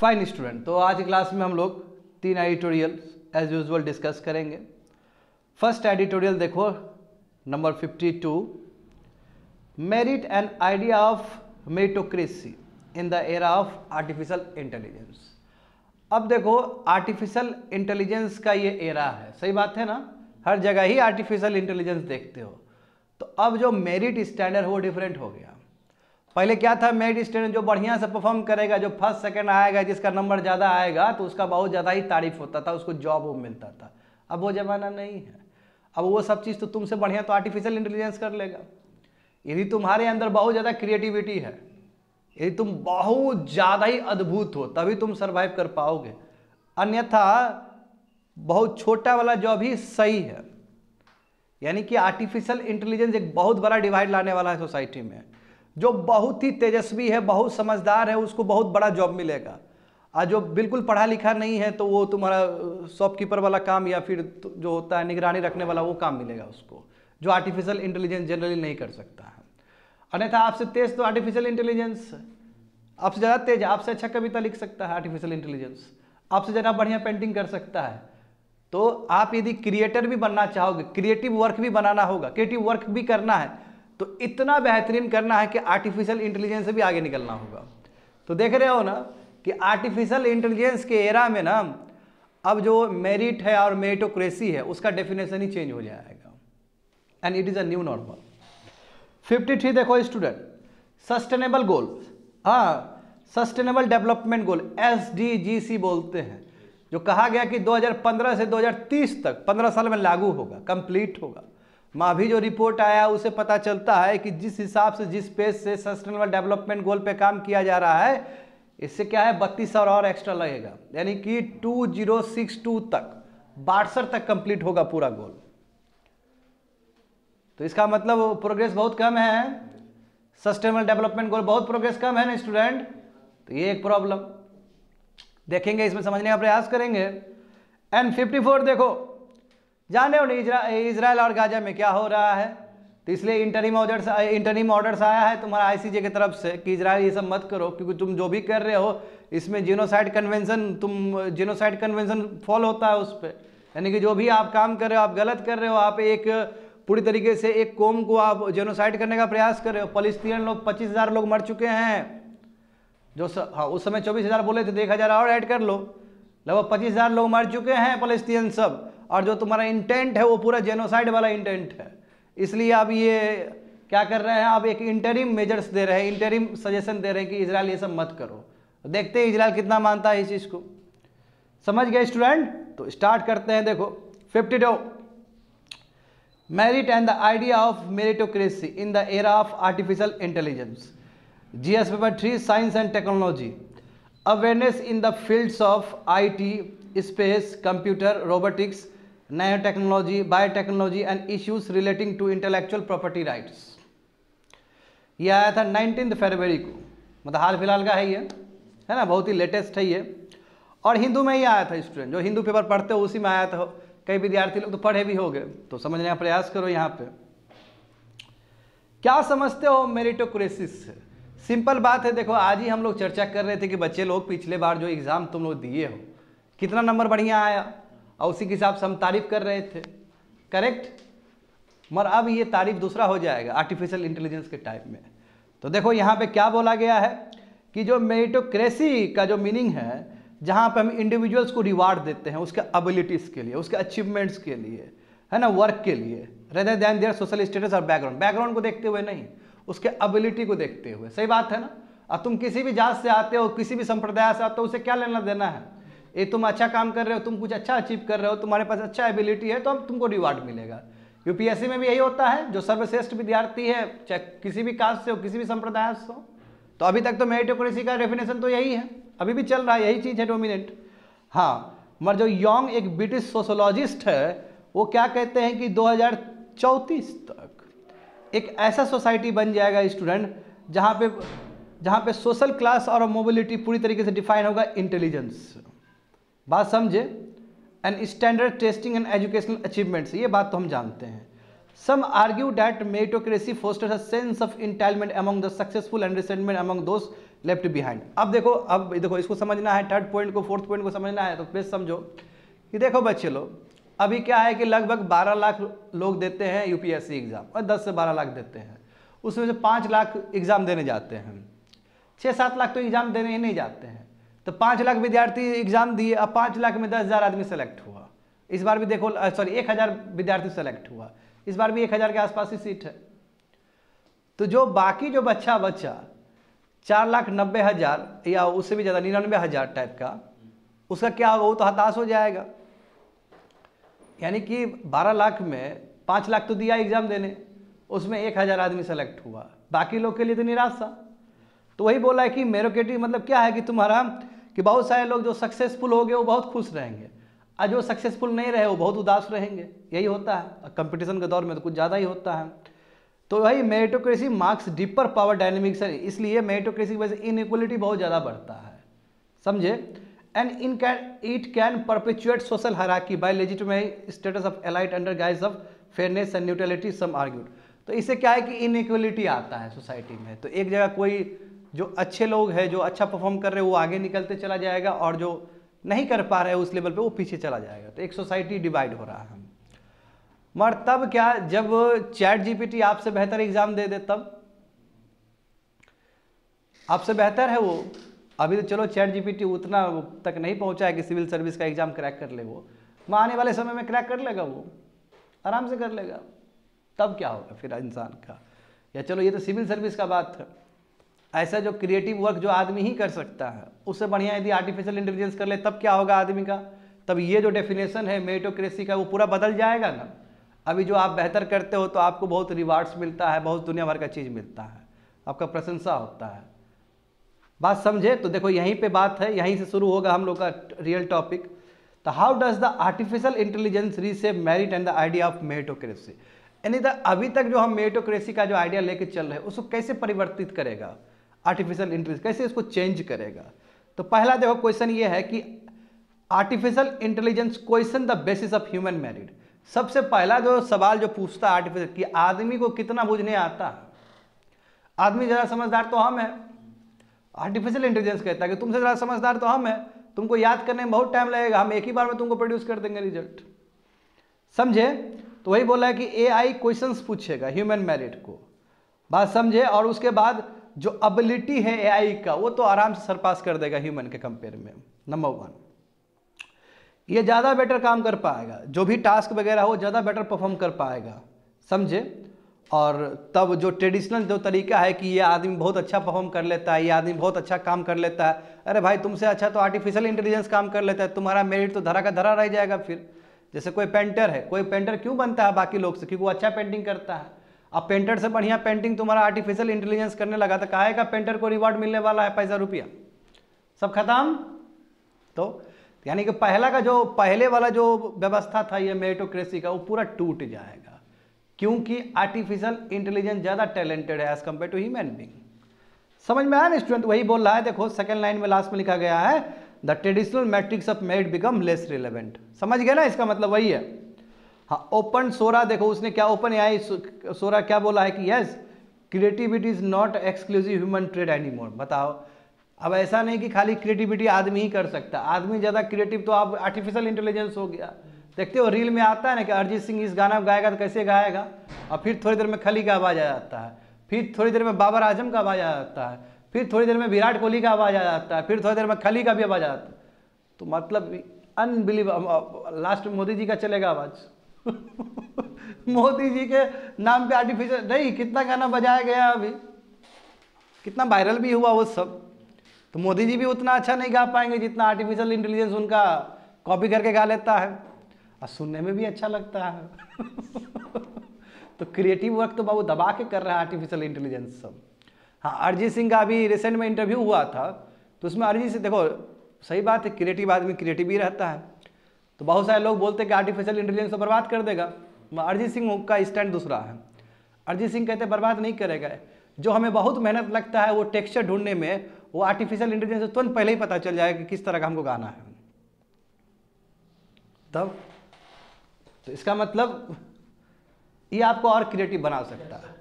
Fine student तो आज class में हम लोग तीन एडिटोरियल एज यूजल डिस्कस करेंगे फर्स्ट एडिटोरियल देखो number 52 merit and idea of meritocracy in the era of artificial intelligence अब देखो आर्टिफिशियल इंटेलिजेंस का ये एरा है सही बात है ना हर जगह ही आर्टिफिशियल इंटेलिजेंस देखते हो तो अब जो मेरिट स्टैंडर्ड वो डिफरेंट हो गया पहले क्या था मेड स्टूडेंट जो बढ़िया से परफॉर्म करेगा जो फर्स्ट सेकंड आएगा जिसका नंबर ज़्यादा आएगा तो उसका बहुत ज़्यादा ही तारीफ होता था उसको जॉब वो मिलता था अब वो ज़माना नहीं है अब वो सब चीज़ तो तुमसे बढ़िया तो आर्टिफिशियल इंटेलिजेंस कर लेगा यदि तुम्हारे अंदर बहुत ज़्यादा क्रिएटिविटी है यदि तुम बहुत ज़्यादा ही अद्भुत हो तभी तुम सर्वाइव कर पाओगे अन्यथा बहुत छोटा वाला जॉब ही सही है यानी कि आर्टिफिशियल इंटेलिजेंस एक बहुत बड़ा डिवाइड लाने वाला है सोसाइटी में जो बहुत ही तेजस्वी है बहुत समझदार है उसको बहुत बड़ा जॉब मिलेगा और जो बिल्कुल पढ़ा लिखा नहीं है तो वो तुम्हारा शॉपकीपर वाला काम या फिर तो जो होता है निगरानी रखने वाला वो काम मिलेगा उसको जो आर्टिफिशियल इंटेलिजेंस जनरली नहीं कर सकता है अन्यथा आपसे तेज तो आर्टिफिशियल इंटेलिजेंस आपसे ज़्यादा तेज आपसे अच्छा कविता लिख सकता है आर्टिफिशियल इंटेलिजेंस आपसे ज़्यादा बढ़िया पेंटिंग कर सकता है तो आप यदि क्रिएटर भी बनना चाहोगे क्रिएटिव वर्क भी बनाना होगा क्रिएटिव वर्क भी करना है तो इतना बेहतरीन करना है कि आर्टिफिशियल इंटेलिजेंस से भी आगे निकलना होगा तो देख रहे हो ना कि आर्टिफिशियल इंटेलिजेंस के एरा में ना अब जो मेरिट है और मेरिटोक्रेसी है उसका डेफिनेशन ही चेंज हो जाएगा and it is a new normal fifty three देखो स्टूडेंट सस्टेनेबल गोल हाँ sustainable development goal S D G सी बोलते हैं जो कहा गया कि 2015 से 2030 तक 15 साल में लागू होगा कंप्लीट होगा माँ भी जो रिपोर्ट आया उसे पता चलता है कि जिस हिसाब से जिस पेज से सस्टेनेबल डेवलपमेंट गोल पे काम किया जा रहा है इससे क्या है बत्तीस और, और एक्स्ट्रा लगेगा यानी कि 2062 तक बासठ तक कंप्लीट होगा पूरा गोल तो इसका मतलब प्रोग्रेस बहुत कम है सस्टेनेबल डेवलपमेंट गोल बहुत प्रोग्रेस कम है ना स्टूडेंट तो ये एक प्रॉब्लम देखेंगे इसमें समझने का प्रयास करेंगे एंड फोर देखो जाने उन्हें इसराइल और गाजा में क्या हो रहा है तो इसलिए इंटरिम ऑर्डर्स इंटरिम ऑर्डर्स आया है तुम्हारा आईसीजे की तरफ से कि इसराइल ये सब मत करो क्योंकि तुम जो भी कर रहे हो इसमें जीनोसाइड कन्वेंशन तुम जीनोसाइड कन्वेंशन फॉल होता है उस पर यानी कि जो भी आप काम कर रहे हो आप गलत कर रहे हो आप एक पूरी तरीके से एक कौम को आप जेनोसाइड करने का प्रयास कर रहे हो फलस्तीन लोग पच्चीस हज़ार लोग मर चुके हैं जो स, हाँ उस समय चौबीस हज़ार बोले थे तो एक हज़ार और ऐड कर लो लगभग पच्चीस हज़ार लोग मर चुके हैं फलस्तीन सब और जो तुम्हारा इंटेंट है वो पूरा जेनोसाइड वाला इंटेंट है इसलिए आप ये क्या कर रहे हैं आप एक इंटरिम मेजर्स दे रहे हैं इंटरिम सजेशन दे रहे हैं कि इसराइल ये सब मत करो देखते हैं इसराइल कितना मानता है इस चीज़ को समझ गए स्टूडेंट तो स्टार्ट करते हैं देखो fifty two merit and the idea of meritocracy in the era of artificial intelligence G S paper three science and technology awareness in the fields of I T space computer robotics biotechnology and issues relating to intellectual property rights ये आया था nineteen फरवरी को मतलब हाल फिलहाल का है ये है ना बहुत ही लेटेस्ट है ये और हिंदू में ही आया था स्टूडेंट जो हिंदू पेपर पढ़ते हो उसी में आया था कई विद्यार्थी लोग तो पढ़े भी हो गए तो समझने का प्रयास करो यहाँ पे क्या समझते हो मेरिटोक्रेसिस से सिंपल बात है देखो आज ही हम लोग चर्चा कर रहे थे कि बच्चे लोग पिछले बार जो एग्ज़ाम तुम लोग दिए हो कितना नंबर बढ़िया आया और उसी के हिसाब से हम तारीफ कर रहे थे करेक्ट मगर अब ये तारीफ दूसरा हो जाएगा आर्टिफिशियल इंटेलिजेंस के टाइप में तो देखो यहाँ पे क्या बोला गया है कि जो मेरिटोक्रेसी का जो मीनिंग है जहाँ पे हम इंडिविजुअल्स को रिवार्ड देते हैं उसके एबिलिटीज़ के लिए उसके अचीवमेंट्स के लिए है ना वर्क के लिए rather than their social status और बैकग्राउंड बैकग्राउंड को देखते हुए नहीं उसके एबिलिटी को देखते हुए सही बात है ना और तुम किसी भी जात से आते हो किसी भी संप्रदाय से आते हो उसे क्या लेना देना है ये तुम अच्छा काम कर रहे हो तुम कुछ अच्छा अचीव कर रहे हो तुम्हारे पास अच्छा एबिलिटी है तो अब तुमको रिवार्ड मिलेगा यूपीएससी में भी यही होता है जो सर्वश्रेष्ठ विद्यार्थी है चाहे किसी भी कास्ट से हो किसी भी संप्रदाय से हो तो अभी तक तो मेरिटोक्रेसी का डेफिनेशन तो यही है अभी भी चल रहा है यही चीज़ है डोमिनेंट हाँ मगर जो यॉन्ग एक ब्रिटिश सोशोलॉजिस्ट है वो क्या कहते हैं कि दो तक एक ऐसा सोसाइटी बन जाएगा स्टूडेंट जहाँ पे जहाँ पे सोशल क्लास और मोबिलिटी पूरी तरीके से डिफाइन होगा इंटेलिजेंस बात समझे and standard testing and educational achievements ये बात तो हम जानते हैं some argue that meritocracy foster sense of entitlement among the successful and resentment among those left behind अब देखो अब देखो इसको समझना है थर्ड पॉइंट को फोर्थ पॉइंट को समझना है तो प्लीज समझो कि देखो बच्चे लोग अभी क्या है कि लगभग 12 लाख लोग देते हैं यूपीएससी एग्ज़ाम और 10 से 12 लाख देते हैं उसमें से 5 लाख एग्ज़ाम देने जाते हैं 6-7 लाख तो एग्ज़ाम देने ही नहीं जाते हैं तो पाँच लाख विद्यार्थी एग्जाम दिए अब पाँच लाख में दस हज़ार आदमी सेलेक्ट हुआ इस बार भी देखो सॉरी एक हज़ार विद्यार्थी सेलेक्ट हुआ इस बार भी एक हज़ार के आसपास ही सीट है तो जो बाकी जो बच्चा बच्चा चार लाख नब्बे हज़ार या उससे भी ज़्यादा निन्यानवे हज़ार टाइप का उसका क्या होगा वो तो हताश हो जाएगा यानी कि बारह लाख में पाँच लाख तो दिया एग्ज़ाम देने उसमें एक हज़ार आदमी सेलेक्ट हुआ बाकी लोग के लिए तो निराश था तो वही बोला है कि मेरोकेटिव मतलब क्या है कि तुम्हारा कि बहुत सारे लोग जो सक्सेसफुल हो गए वो बहुत खुश रहेंगे और जो सक्सेसफुल नहीं रहे वो बहुत उदास रहेंगे यही होता है कंपटीशन के दौर में तो कुछ ज़्यादा ही होता है तो वही meritocracy marks deeper power dynamics है इसलिए मेरिटोक्रेसी की वजह से इनइक्वलिटी बहुत ज़्यादा बढ़ता है समझे and in can it can perpetuate social hierarchy by legitimize status of elite under guise of fairness and neutrality some argued तो इससे क्या है कि इनइक्वलिटी आता है सोसाइटी में तो एक जगह कोई जो अच्छे लोग हैं जो अच्छा परफॉर्म कर रहे हैं वो आगे निकलते चला जाएगा और जो नहीं कर पा रहे उस लेवल पे वो पीछे चला जाएगा तो एक सोसाइटी डिवाइड हो रहा है मगर तब क्या जब चैट जीपीटी आपसे बेहतर एग्जाम दे दे तब आपसे बेहतर है वो अभी तो चलो चैट जीपीटी उतना तक नहीं पहुंचा है कि सिविल सर्विस का एग्जाम क्रैक कर ले वो मैं आने वाले समय में क्रैक कर लेगा वो आराम से कर लेगा तब क्या होगा फिर इंसान का या चलो ये तो सिविल सर्विस का बात है ऐसा जो क्रिएटिव वर्क जो आदमी ही कर सकता है उससे बढ़िया यदि आर्टिफिशियल इंटेलिजेंस कर ले तब क्या होगा आदमी का तब ये जो डेफिनेशन है मेटोक्रेसी का वो पूरा बदल जाएगा ना अभी जो आप बेहतर करते हो तो आपको बहुत रिवार्ड्स मिलता है बहुत दुनिया भर का चीज़ मिलता है आपका प्रशंसा होता है बात समझे तो देखो यहीं पे बात है यहीं से शुरू होगा हम लोग का रियल टॉपिक तो how does the artificial intelligence reshape merit and the idea of meritocracy यानी द तो अभी तक जो हम मेटोक्रेसी का जो आइडिया लेके चल रहे हैं उसको कैसे परिवर्तित करेगा आर्टिफिशियल इंटेलिजेंस कैसे इसको चेंज करेगा तो पहला देखो क्वेश्चन ये है कि artificial intelligence question the basis of human merit सबसे पहला जो सवाल जो पूछता है आर्टिफिशियल कि आदमी को कितना बुझने आता आदमी ज़्यादा समझदार तो हम हैं आर्टिफिशियल इंटेलिजेंस कहता है कि तुमसे ज़्यादा समझदार तो हम हैं तुमको याद करने में बहुत टाइम लगेगा हम एक ही बार में तुमको प्रोड्यूस कर देंगे रिजल्ट समझे तो वही बोला है कि ए आई क्वेश्चन पूछेगा ह्यूमन मेरिट को बात समझे और उसके बाद जो एबिलिटी है एआई का वो तो आराम से सरपास कर देगा ह्यूमन के कंपेयर में नंबर वन ये ज़्यादा बेटर काम कर पाएगा जो भी टास्क वगैरह हो ज़्यादा बेटर परफॉर्म कर पाएगा समझे और तब जो ट्रेडिशनल जो तरीका है कि ये आदमी बहुत अच्छा परफॉर्म कर लेता है ये आदमी बहुत अच्छा काम कर लेता है अरे भाई तुमसे अच्छा तो आर्टिफिशियल इंटेलिजेंस काम कर लेता है तुम्हारा मेरिट तो धरा का धरा रह जाएगा फिर जैसे कोई पेंटर है कोई पेंटर क्यों बनता है बाकी लोग से क्योंकि वो अच्छा पेंटिंग करता है अब पेंटर से बढ़िया पेंटिंग तुम्हारा आर्टिफिशियल इंटेलिजेंस करने लगा तो कहा का पेंटर को रिवॉर्ड मिलने वाला है पैसा रुपया सब खत्म तो यानी कि पहला का जो पहले वाला जो व्यवस्था था ये मेरिटोक्रेसी का वो पूरा टूट जाएगा क्योंकि आर्टिफिशियल इंटेलिजेंस ज़्यादा टैलेंटेड है as compared to human being समझ में आया ना स्टूडेंट वही बोल रहा है देखो सेकंड लाइन में लास्ट में लिखा गया है the traditional matrix of merit become less relevant समझ गया ना इसका मतलब वही है हाँ ओपन सोरा देखो उसने क्या ओपन आई सोरा क्या बोला है कि yes creativity is not exclusive human trait anymore बताओ अब ऐसा नहीं कि खाली क्रिएटिविटी आदमी ही कर सकता आदमी ज़्यादा क्रिएटिव तो आप आर्टिफिशियल इंटेलिजेंस हो गया देखते हो रील में आता है ना कि अरिजीत सिंह इस गाना गाएगा तो कैसे गाएगा और फिर थोड़ी देर में खली का आवाज़ आ जाता है फिर थोड़ी देर में बाबर आजम का आवाज़ आ जाता है फिर थोड़ी देर में विराट कोहली का आवाज़ आ जाता है फिर थोड़ी देर में खली का भी आवाज़ आ जाता है तो मतलब अनबिलीव लास्ट मोदी जी का चलेगा आवाज़ मोदी जी के नाम पे आर्टिफिशियल नहीं कितना गाना बजाया गया अभी कितना वायरल भी हुआ वो सब तो मोदी जी भी उतना अच्छा नहीं गा पाएंगे जितना आर्टिफिशियल इंटेलिजेंस उनका कॉपी करके गा लेता है और सुनने में भी अच्छा लगता है तो क्रिएटिव वर्क तो बाबू दबा के कर रहा है आर्टिफिशियल इंटेलिजेंस सब हाँ अरिजीत सिंह का अभी रिसेंट में इंटरव्यू हुआ था तो उसमें अरिजीत सिंह देखो सही बात है क्रिएटिव आदमी क्रिएटिव ही रहता है तो बहुत सारे लोग बोलते हैं कि आर्टिफिशियल इंटेलिजेंस तो बर्बाद कर देगा अरिजीत सिंह का स्टैंड दूसरा है अरिजीत सिंह कहते बर्बाद नहीं करेगा जो हमें बहुत मेहनत लगता है वो टेक्सचर ढूंढने में वो आर्टिफिशियल इंटेलिजेंस तुरंत पहले ही पता चल जाएगा कि किस तरह का हमको गाना है तब तो इसका मतलब ये आपको और क्रिएटिव बना सकता है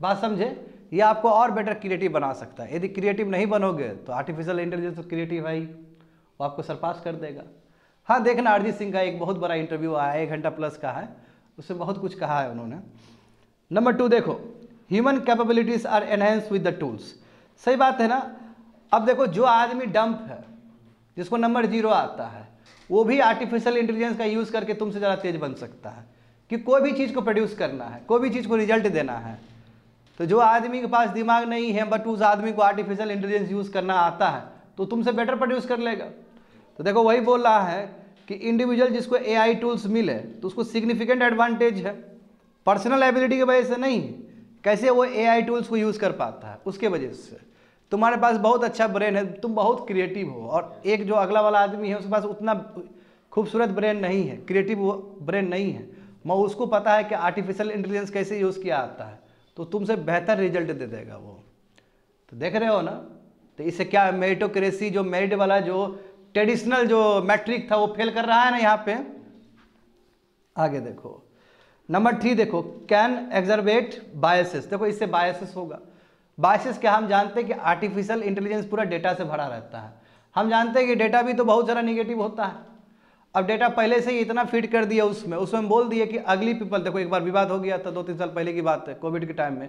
बात समझे ये आपको और बेटर क्रिएटिव बना सकता है यदि क्रिएटिव नहीं बनोगे तो आर्टिफिशियल इंटेलिजेंस तो क्रिएटिव है ही वो आपको सरपास कर देगा हाँ देखना अरिजीत सिंह का एक बहुत बड़ा इंटरव्यू आया है एक घंटा प्लस का है उसमें बहुत कुछ कहा है उन्होंने नंबर टू देखो human capabilities are enhanced with the tools सही बात है ना अब देखो जो आदमी डंप है जिसको नंबर जीरो आता है वो भी आर्टिफिशियल इंटेलिजेंस का यूज़ करके तुमसे ज़्यादा तेज बन सकता है कि कोई भी चीज़ को प्रोड्यूस करना है कोई भी चीज़ को रिजल्ट देना है तो जो आदमी के पास दिमाग नहीं है बट उस आदमी को आर्टिफिशियल इंटेलिजेंस यूज़ करना आता है तो तुमसे बेटर प्रोड्यूस कर लेगा तो देखो वही बोल रहा है कि इंडिविजुअल जिसको एआई टूल्स मिले तो उसको सिग्निफिकेंट एडवांटेज है पर्सनल एबिलिटी की वजह से नहीं कैसे वो एआई टूल्स को यूज़ कर पाता है उसके वजह से तुम्हारे पास बहुत अच्छा ब्रेन है तुम बहुत क्रिएटिव हो और एक जो अगला वाला आदमी है उसके पास उतना खूबसूरत ब्रेन नहीं है क्रिएटिव ब्रेन नहीं है मैं उसको पता है कि आर्टिफिशियल इंटेलिजेंस कैसे यूज़ किया जाता है तो तुमसे बेहतर रिजल्ट दे देगा वो तो देख रहे हो ना तो इससे क्या मेरिटोक्रेसी जो मेरिट वाला जो ट्रेडिशनल जो मैट्रिक था वो फेल कर रहा है ना यहाँ पे आगे देखो नंबर थ्री देखो कैन एग्जर्वेट बायसेस देखो इससे बायसेस होगा बायसेस क्या हम जानते हैं कि आर्टिफिशियल इंटेलिजेंस पूरा डेटा से भरा रहता है हम जानते हैं कि डेटा भी तो बहुत ज़्यादा निगेटिव होता है अब डेटा पहले से ही इतना फीड कर दिया उसमें उसमें बोल दिए कि अगली पीपल देखो एक बार विवाद हो गया था दो तीन साल पहले की बात है कोविड के टाइम में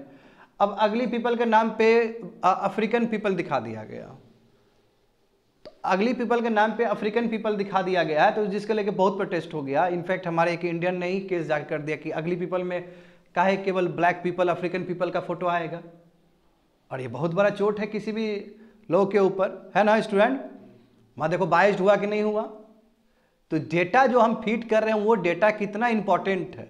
अब अगली पीपल के नाम पे अफ्रीकन पीपल दिखा दिया गया अगली पीपल के नाम पे अफ्रीकन पीपल दिखा दिया गया है तो जिसके लेके बहुत प्रोटेस्ट हो गया इनफैक्ट हमारे एक इंडियन ने ही केस जारी कर दिया कि अगली पीपल में काहे केवल ब्लैक पीपल अफ्रीकन पीपल का फोटो आएगा और ये बहुत बड़ा चोट है किसी भी लोग के ऊपर है ना स्टूडेंट वहाँ देखो बाइस्ड हुआ कि नहीं हुआ तो डेटा जो हम फीड कर रहे हैं वो डेटा कितना इंपॉर्टेंट है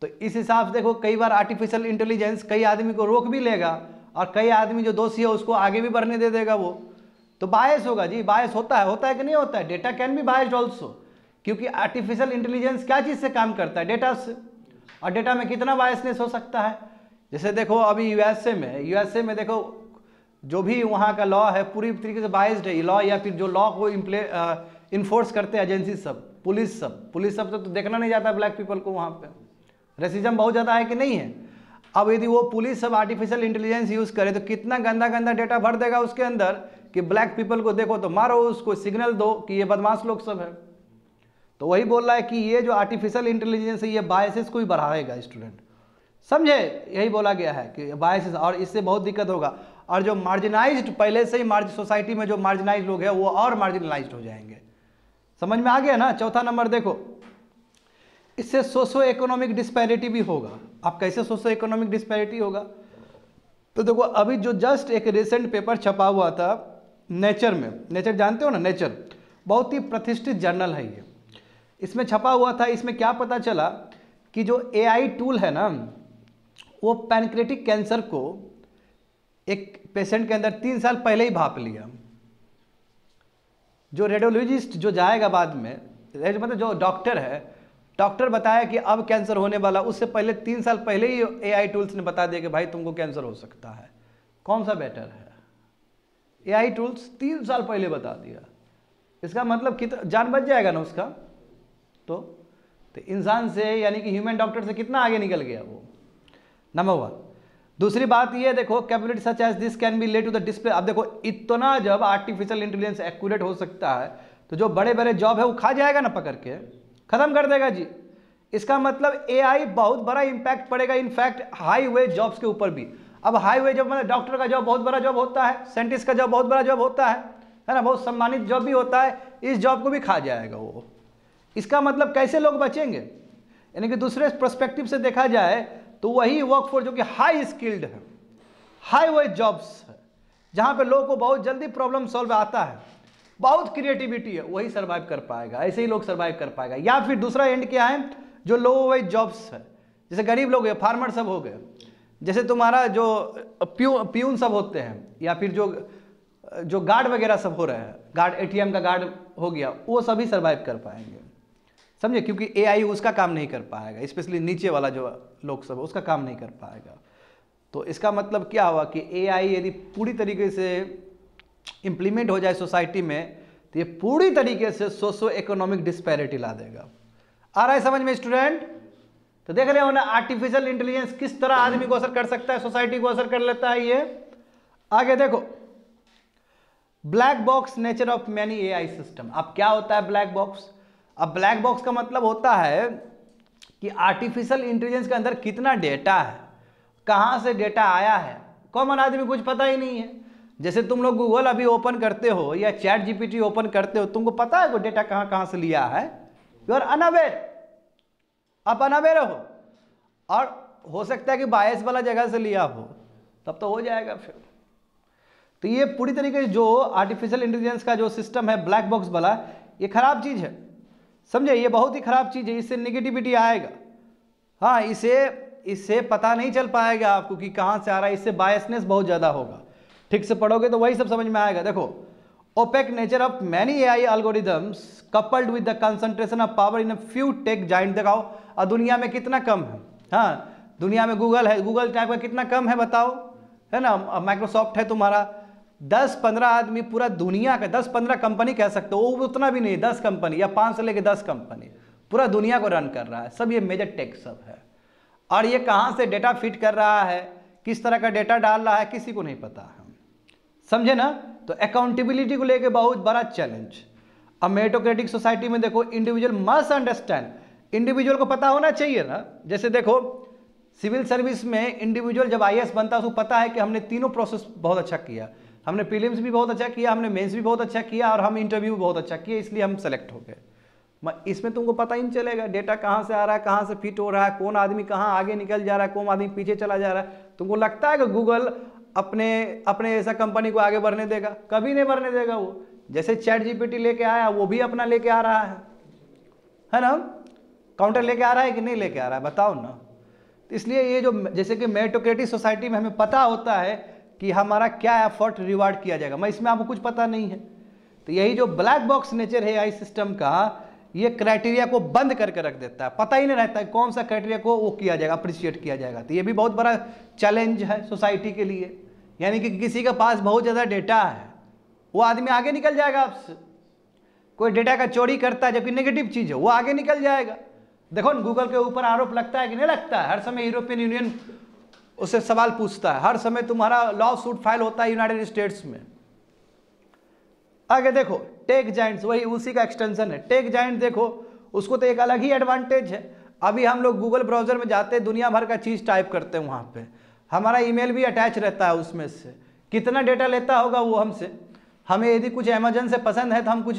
तो इस हिसाब से देखो कई बार आर्टिफिशियल इंटेलिजेंस कई आदमी को रोक भी लेगा और कई आदमी जो दोषी है उसको आगे भी बढ़ने दे देगा वो तो बायस होगा जी बायस होता है होता है कि नहीं होता है data can be biased also क्योंकि आर्टिफिशियल इंटेलिजेंस क्या चीज़ से काम करता है डेटा से और डेटा में कितना बायसनेस हो सकता है जैसे देखो अभी यूएसए में यूएसए में देखो जो भी वहाँ का लॉ है पूरी तरीके से बायस्ड है लॉ या फिर जो लॉ को इम्प्ले इन्फोर्स करते हैं एजेंसी सब पुलिस सब पुलिस सब तो, तो देखना नहीं जाता ब्लैक पीपल को वहाँ पे रेसिज्म बहुत ज़्यादा है कि नहीं है अब यदि वो पुलिस सब आर्टिफिशियल इंटेलिजेंस यूज़ करे तो कितना गंदा गंदा डेटा भर देगा उसके अंदर कि ब्लैक पीपल को देखो तो मारो उसको सिग्नल दो कि ये बदमाश लोग सब है तो वही बोल रहा है कि ये जो आर्टिफिशियल इंटेलिजेंस है ये बायसेस को ही बढ़ाएगा स्टूडेंट समझे यही बोला गया है कि बायसेस और इससे बहुत दिक्कत होगा और जो मार्जिनाइज्ड पहले से ही मार्ज सोसाइटी में जो मार्जिनाइज लोग हैं वो और मार्जिनलाइज्ड हो जाएंगे समझ में आ गया ना चौथा नंबर देखो इससे सोशो इकोनॉमिक डिस्पैरिटी भी होगा आप कैसे सोशो इकोनॉमिक डिस्पैरिटी होगा तो देखो अभी जो जस्ट एक रिसेंट पेपर छपा हुआ था नेचर में नेचर जानते हो ना नेचर बहुत ही प्रतिष्ठित जर्नल है ये इसमें छपा हुआ था इसमें क्या पता चला कि जो एआई टूल है ना वो पैनक्रेटिक कैंसर को एक पेशेंट के अंदर तीन साल पहले ही भाप लिया जो रेडियोलॉजिस्ट जो जाएगा बाद में मतलब जो डॉक्टर है डॉक्टर बताया कि अब कैंसर होने वाला उससे पहले तीन साल पहले ही एआई टूल्स ने बता दिया कि भाई तुमको कैंसर हो सकता है कौन सा बेटर है एआई टूल्स तीन साल पहले बता दिया इसका मतलब कितना जान बच जाएगा ना उसका तो तो इंसान से यानी कि ह्यूमन डॉक्टर से कितना आगे निकल गया वो नंबर वन दूसरी बात ये देखो capability such as this can be led to the display अब देखो इतना जब आर्टिफिशियल इंटेलिजेंस एक्यूरेट हो सकता है तो जो बड़े बड़े जॉब है वो खा जाएगा ना पकड़ के ख़त्म कर देगा जी इसका मतलब एआई बहुत बड़ा इंपैक्ट पड़ेगा इनफैक्ट वे जॉब्स के ऊपर भी अब हाईवे जॉब मतलब डॉक्टर का जॉब बहुत बड़ा जॉब होता है साइंटिस्ट का जॉब बहुत बड़ा जॉब होता है है ना बहुत सम्मानित जॉब भी होता है इस जॉब को भी खा जाएगा वो इसका मतलब कैसे लोग बचेंगे यानी कि दूसरे प्रस्पेक्टिव से देखा जाए तो वही वर्क फोर्स जो कि हाई स्किल्ड है हाई वेज जॉब्स है जहाँ पर लोगों को बहुत जल्दी प्रॉब्लम सॉल्व आता है बहुत क्रिएटिविटी है वही सर्वाइव कर पाएगा ऐसे ही लोग सर्वाइव कर पाएगा या फिर दूसरा एंड क्या है जो लो वेज जॉब्स है जैसे गरीब लोग हैं फार्मर सब हो गए जैसे तुम्हारा जो प्यू प्यून सब होते हैं या फिर जो जो गार्ड वगैरह सब हो रहे हैं गार्ड एटीएम का गार्ड हो गया वो सभी सर्वाइव कर पाएंगे समझे क्योंकि एआई उसका काम नहीं कर पाएगा स्पेशली नीचे वाला जो लोग सब उसका काम नहीं कर पाएगा तो इसका मतलब क्या हुआ कि एआई यदि पूरी तरीके से इम्प्लीमेंट हो जाए सोसाइटी में तो ये पूरी तरीके से सोशो इकोनॉमिक डिस्पैरिटी ला देगा आ रहा है समझ में स्टूडेंट तो देख रहे हो ना आर्टिफिशियल इंटेलिजेंस किस तरह आदमी को असर कर सकता है सोसाइटी को असर कर लेता है ये आगे देखो black box nature of many AI system अब क्या होता है ब्लैक बॉक्स अब ब्लैक बॉक्स का मतलब होता है कि आर्टिफिशियल इंटेलिजेंस के अंदर कितना डेटा है कहां से डेटा आया है कॉमन आदमी कुछ पता ही नहीं है जैसे तुम लोग गूगल अभी ओपन करते हो या चैट जीपीटी ओपन करते हो तुमको पता है वो डेटा कहां कहां से लिया है यू आर अनअवेयर आप अनावेरा हो और हो सकता है कि बायस वाला जगह से लिया हो तब तो हो जाएगा फिर तो ये पूरी तरीके से जो आर्टिफिशियल इंटेलिजेंस का जो सिस्टम है ब्लैक बॉक्स वाला ये खराब चीज़ है समझे ये बहुत ही खराब चीज़ है इससे निगेटिविटी आएगा हाँ इसे इससे पता नहीं चल पाएगा आपको कि कहाँ से आ रहा है इससे बायसनेस बहुत ज़्यादा होगा ठीक से पढ़ोगे तो वही सब समझ में आएगा देखो opaque nature of many A I coupled with the concentration of power in few tech giant दिखाओ और दुनिया में कितना कम है हाँ दुनिया में गूगल है गूगल टाइप का कितना कम है बताओ है ना माइक्रोसॉफ्ट है तुम्हारा दस पंद्रह आदमी पूरा दुनिया का दस पंद्रह कंपनी कह सकते हो वो उतना भी नहीं दस कंपनी या पाँच से लेकर दस कंपनी पूरा दुनिया को रन कर रहा है सब ये मेजर टेक सब है और ये कहाँ से डेटा फिट कर रहा है किस तरह का डेटा डाल रहा है किसी को नहीं पता समझे ना तो अकाउंटेबिलिटी को लेकर बहुत बड़ा चैलेंज अब मेटोक्रेटिक सोसाइटी में देखो इंडिविजुअल मस्ट अंडरस्टैंड इंडिविजुअल को पता होना चाहिए ना जैसे देखो सिविल सर्विस में इंडिविजुअल जब आई बनता है उसको तो पता है कि हमने तीनों प्रोसेस बहुत अच्छा किया हमने प्रीलिम्स भी बहुत अच्छा किया हमने मेंस भी बहुत अच्छा किया और हम इंटरव्यू बहुत अच्छा किया इसलिए हम सेलेक्ट हो गए इसमें तुमको पता ही नहीं चलेगा डेटा कहाँ से आ रहा है कहाँ से फिट हो रहा है कौन आदमी कहाँ आगे निकल जा रहा है कौन आदमी पीछे चला जा रहा है तुमको लगता है कि गूगल अपने अपने ऐसा कंपनी को आगे बढ़ने देगा कभी नहीं बढ़ने देगा वो जैसे चैट जीपीटी लेके आया वो भी अपना लेके आ रहा है है ना काउंटर लेके आ रहा है कि नहीं लेके आ रहा है बताओ ना तो इसलिए ये जो जैसे कि मेटोक्रेटिक सोसाइटी में हमें पता होता है कि हमारा क्या एफर्ट रिवार्ड किया जाएगा मैं इसमें आपको कुछ पता नहीं है तो यही जो ब्लैक बॉक्स नेचर है आई सिस्टम का ये क्राइटेरिया को बंद करके रख देता है पता ही नहीं रहता है कौन सा क्राइटेरिया को वो किया जाएगा अप्रिशिएट किया जाएगा तो ये भी बहुत बड़ा चैलेंज है सोसाइटी के लिए यानी कि किसी के पास बहुत ज़्यादा डेटा है वो आदमी आगे निकल जाएगा आपसे कोई डेटा का चोरी करता है जबकि नेगेटिव चीज़ है वो आगे निकल जाएगा देखो ना गूगल के ऊपर आरोप लगता है कि नहीं लगता है हर समय यूरोपियन यूनियन उससे सवाल पूछता है हर समय तुम्हारा लॉ सूट फाइल होता है यूनाइटेड स्टेट्स में आगे देखो टेक जाइंट्स वही उसी का एक्सटेंशन है टेक जाइंट देखो उसको तो एक अलग ही एडवांटेज है अभी हम लोग गूगल ब्राउजर में जाते हैं दुनिया भर का चीज़ टाइप करते हैं वहाँ पे हमारा ईमेल भी अटैच रहता है उसमें से कितना डेटा लेता होगा वो हमसे हमें यदि कुछ अमेजन से पसंद है तो हम कुछ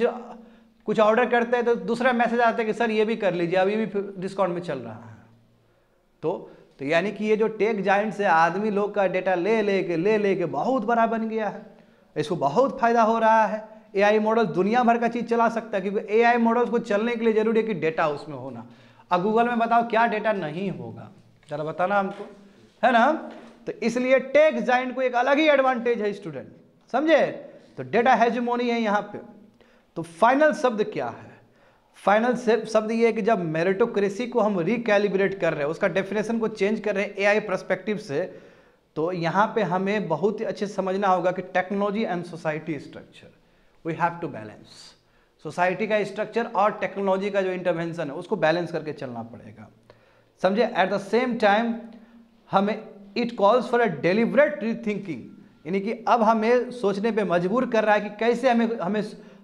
कुछ ऑर्डर करते हैं तो दूसरा मैसेज आता है कि सर ये भी कर लीजिए अभी भी डिस्काउंट में चल रहा है तो तो यानी कि ये जो टेक जाइंट से आदमी लोग का डेटा ले ले के ले ले के बहुत बड़ा बन गया है इसको बहुत फायदा हो रहा है ए आई मॉडल दुनिया भर का चीज़ चला सकता है क्योंकि ए आई मॉडल्स को चलने के लिए जरूरी है कि डेटा उसमें होना अब गूगल में बताओ क्या डेटा नहीं होगा जरा बताना हमको है ना तो इसलिए टेक जाइंट को एक अलग ही एडवांटेज है स्टूडेंट समझे तो डेटा हैजमोनी है यहां पे तो फाइनल शब्द क्या है फाइनल शब्द ये है कि जब मेरिटोक्रेसी को हम रिकैलिब्रेट कर रहे हैं उसका डेफिनेशन को चेंज कर रहे हैं एआई परस्पेक्टिव से तो यहां पे हमें बहुत ही अच्छे समझना होगा कि technology and society structure we have to balance society का स्ट्रक्चर और टेक्नोलॉजी का जो इंटरवेंशन है उसको बैलेंस करके चलना पड़ेगा समझे एट द सेम टाइम हमें it calls for a deliberate rethinking यानी कि अब हमें सोचने पे मजबूर कर रहा है कि कैसे हमें हमें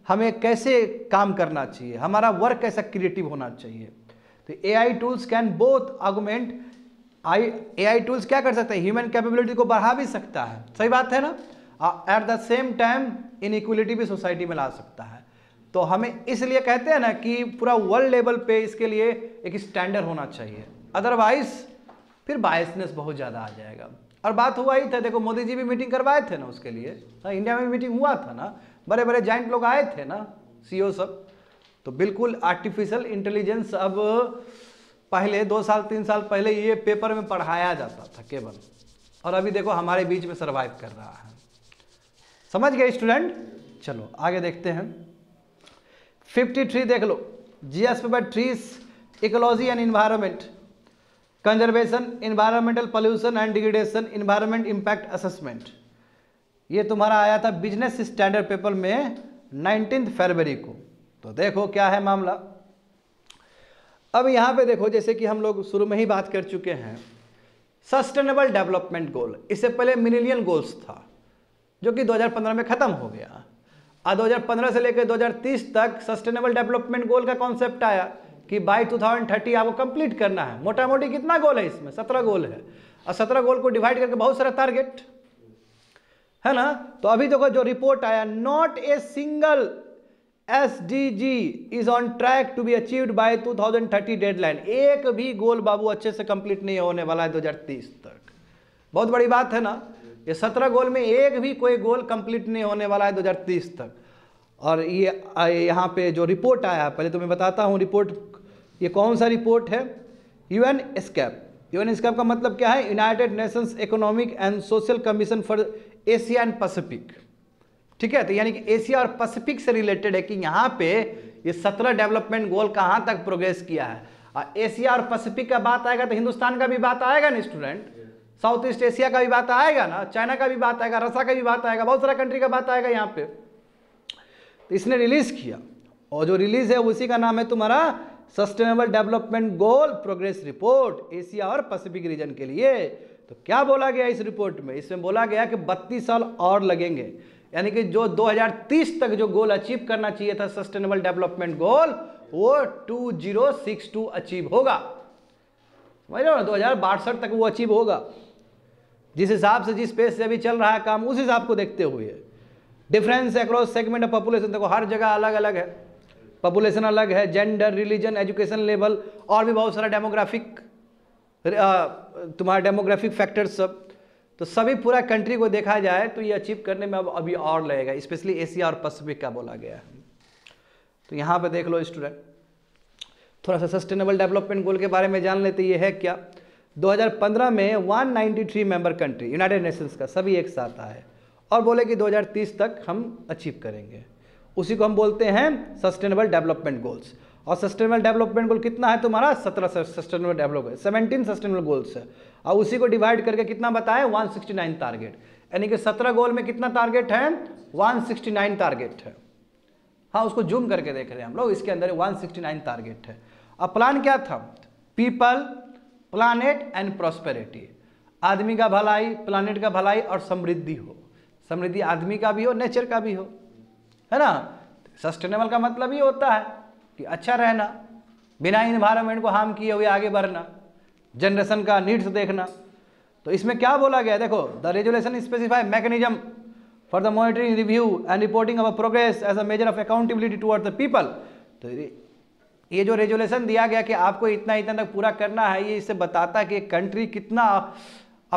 हमें कैसे काम करना चाहिए हमारा वर्क कैसा क्रिएटिव होना चाहिए तो A I tools can both augment I A I tools क्या कर सकते हैं ह्यूमन कैपेबिलिटी को बढ़ा भी सकता है सही बात है ना at the same time inequality भी सोसाइटी में ला सकता है तो हमें इसलिए कहते हैं ना कि पूरा वर्ल्ड लेवल पे इसके लिए एक स्टैंडर्ड होना चाहिए अदरवाइज फिर बायसनेस बहुत ज़्यादा आ जाएगा और बात हुआ ही था देखो मोदी जी भी मीटिंग करवाए थे ना उसके लिए हाँ इंडिया में भी मीटिंग हुआ था ना बड़े बड़े जॉइंट लोग आए थे ना सी e सब तो बिल्कुल आर्टिफिशियल इंटेलिजेंस अब पहले दो साल तीन साल पहले ये पेपर में पढ़ाया जाता था केवल और अभी देखो हमारे बीच में सर्वाइव कर रहा है समझ गए स्टूडेंट चलो आगे देखते हैं 53 देख लो G S paper three ecology and environment conservation environmental pollution and degradation environment impact assessment ये तुम्हारा आया था बिजनेस स्टैंडर्ड पेपर में नाइनटीन फरवरी को तो देखो क्या है मामला अब यहाँ पे देखो जैसे कि हम लोग शुरू में ही बात कर चुके हैं सस्टेनेबल डेवलपमेंट गोल इससे पहले मिनिलियन गोल्स था जो कि 2015 में ख़त्म हो गया और 2015 से लेकर 2030 तक सस्टेनेबल डेवलपमेंट गोल का कॉन्सेप्ट आया कि बाय 2030 आपको कंप्लीट करना है मोटा मोटी कितना गोल है इसमें सत्रह गोल है और सत्रह गोल को डिवाइड करके बहुत सारा टारगेट है ना तो अभी देखो तो जो रिपोर्ट आया not a single S D G is on track to be achieve by 2030 deadline एक भी गोल बाबू अच्छे से कंप्लीट नहीं होने वाला है 2030 तक बहुत बड़ी बात है ना ये सत्रह गोल में एक भी कोई गोल कंप्लीट नहीं होने वाला है 2030 तक और ये यहाँ पे जो रिपोर्ट आया पहले तो मैं बताता हूँ रिपोर्ट ये कौन सा रिपोर्ट है यूएन स्कैप यूएन स्कैप का मतलब क्या है United Nations Economic and Social Commission for Asia and Pacific ठीक है तो यानी कि एशिया और पैसिफिक से रिलेटेड है कि यहाँ पे ये सत्रह डेवलपमेंट गोल कहाँ तक प्रोग्रेस किया है और एशिया और पैसिफिक का बात आएगा तो हिंदुस्तान का भी बात आएगा ना स्टूडेंट साउथ ईस्ट एशिया का भी बात आएगा ना चाइना का भी बात आएगा रसा का भी बात आएगा बहुत सारा कंट्री का बात आएगा यहाँ पे तो इसने रिलीज किया और जो रिलीज है उसी का नाम है तुम्हारा sustainable development goal progress report Asia और पैसिफिक रीजन के लिए तो क्या बोला गया इस रिपोर्ट में इसमें बोला गया कि बत्तीस साल और लगेंगे यानी कि जो 2030 तक जो गोल अचीव करना चाहिए था सस्टेनेबल डेवलपमेंट गोल वो 2062 अचीव होगा समझ रहे हो ना दो हजार तक वो अचीव होगा जिस हिसाब से जिस पेस से अभी चल रहा है काम उस हिसाब को देखते हुए difference across segment of population देखो हर जगह अलग अलग है पॉपुलेशन अलग है जेंडर रिलीजन एजुकेशन लेवल और भी बहुत सारा डेमोग्राफिक तुम्हारा डेमोग्राफिक फैक्टर्स सब तो सभी पूरा कंट्री को देखा जाए तो ये अचीव करने में अब अभी और लगेगा स्पेशली एशिया और पैसिफिक का बोला गया है तो यहाँ पे देख लो स्टूडेंट थोड़ा सा सस्टेनेबल डेवलपमेंट गोल के बारे में जान लेते ये है क्या 2015 में 193 मेंबर कंट्री यूनाइटेड नेशंस का सभी एक साथ आए और बोले कि 2030 तक हम अचीव करेंगे उसी को हम बोलते हैं सस्टेनेबल डेवलपमेंट गोल्स और सस्टेनेबल डेवलपमेंट गोल कितना है तुम्हारा सत्रह sustainable development seventeen sustainable goals है और उसी को डिवाइड करके कितना बताए 169 टारगेट यानी कि सत्रह गोल में कितना टारगेट है 169 टारगेट है हाँ उसको जूम करके देख रहे हैं हम लोग इसके अंदर 169 टारगेट है अब प्लान क्या था पीपल प्लानट एंड प्रॉस्पेरिटी आदमी का भलाई प्लानट का भलाई और समृद्धि हो समृद्धि आदमी का भी हो नेचर का भी हो है ना सस्टेनेबल का मतलब ये होता है कि अच्छा रहना बिना इन्वायरमेंट को हार्म किए हुए आगे बढ़ना जनरेशन का नीड्स देखना तो इसमें क्या बोला गया देखो the resolution specify mechanism for the monitoring review and reporting of progress as a measure of accountability toward the people तो ये जो रेजुलेशन दिया गया कि आपको इतना इतना तक पूरा करना है ये इससे बताता है कि कंट्री कितना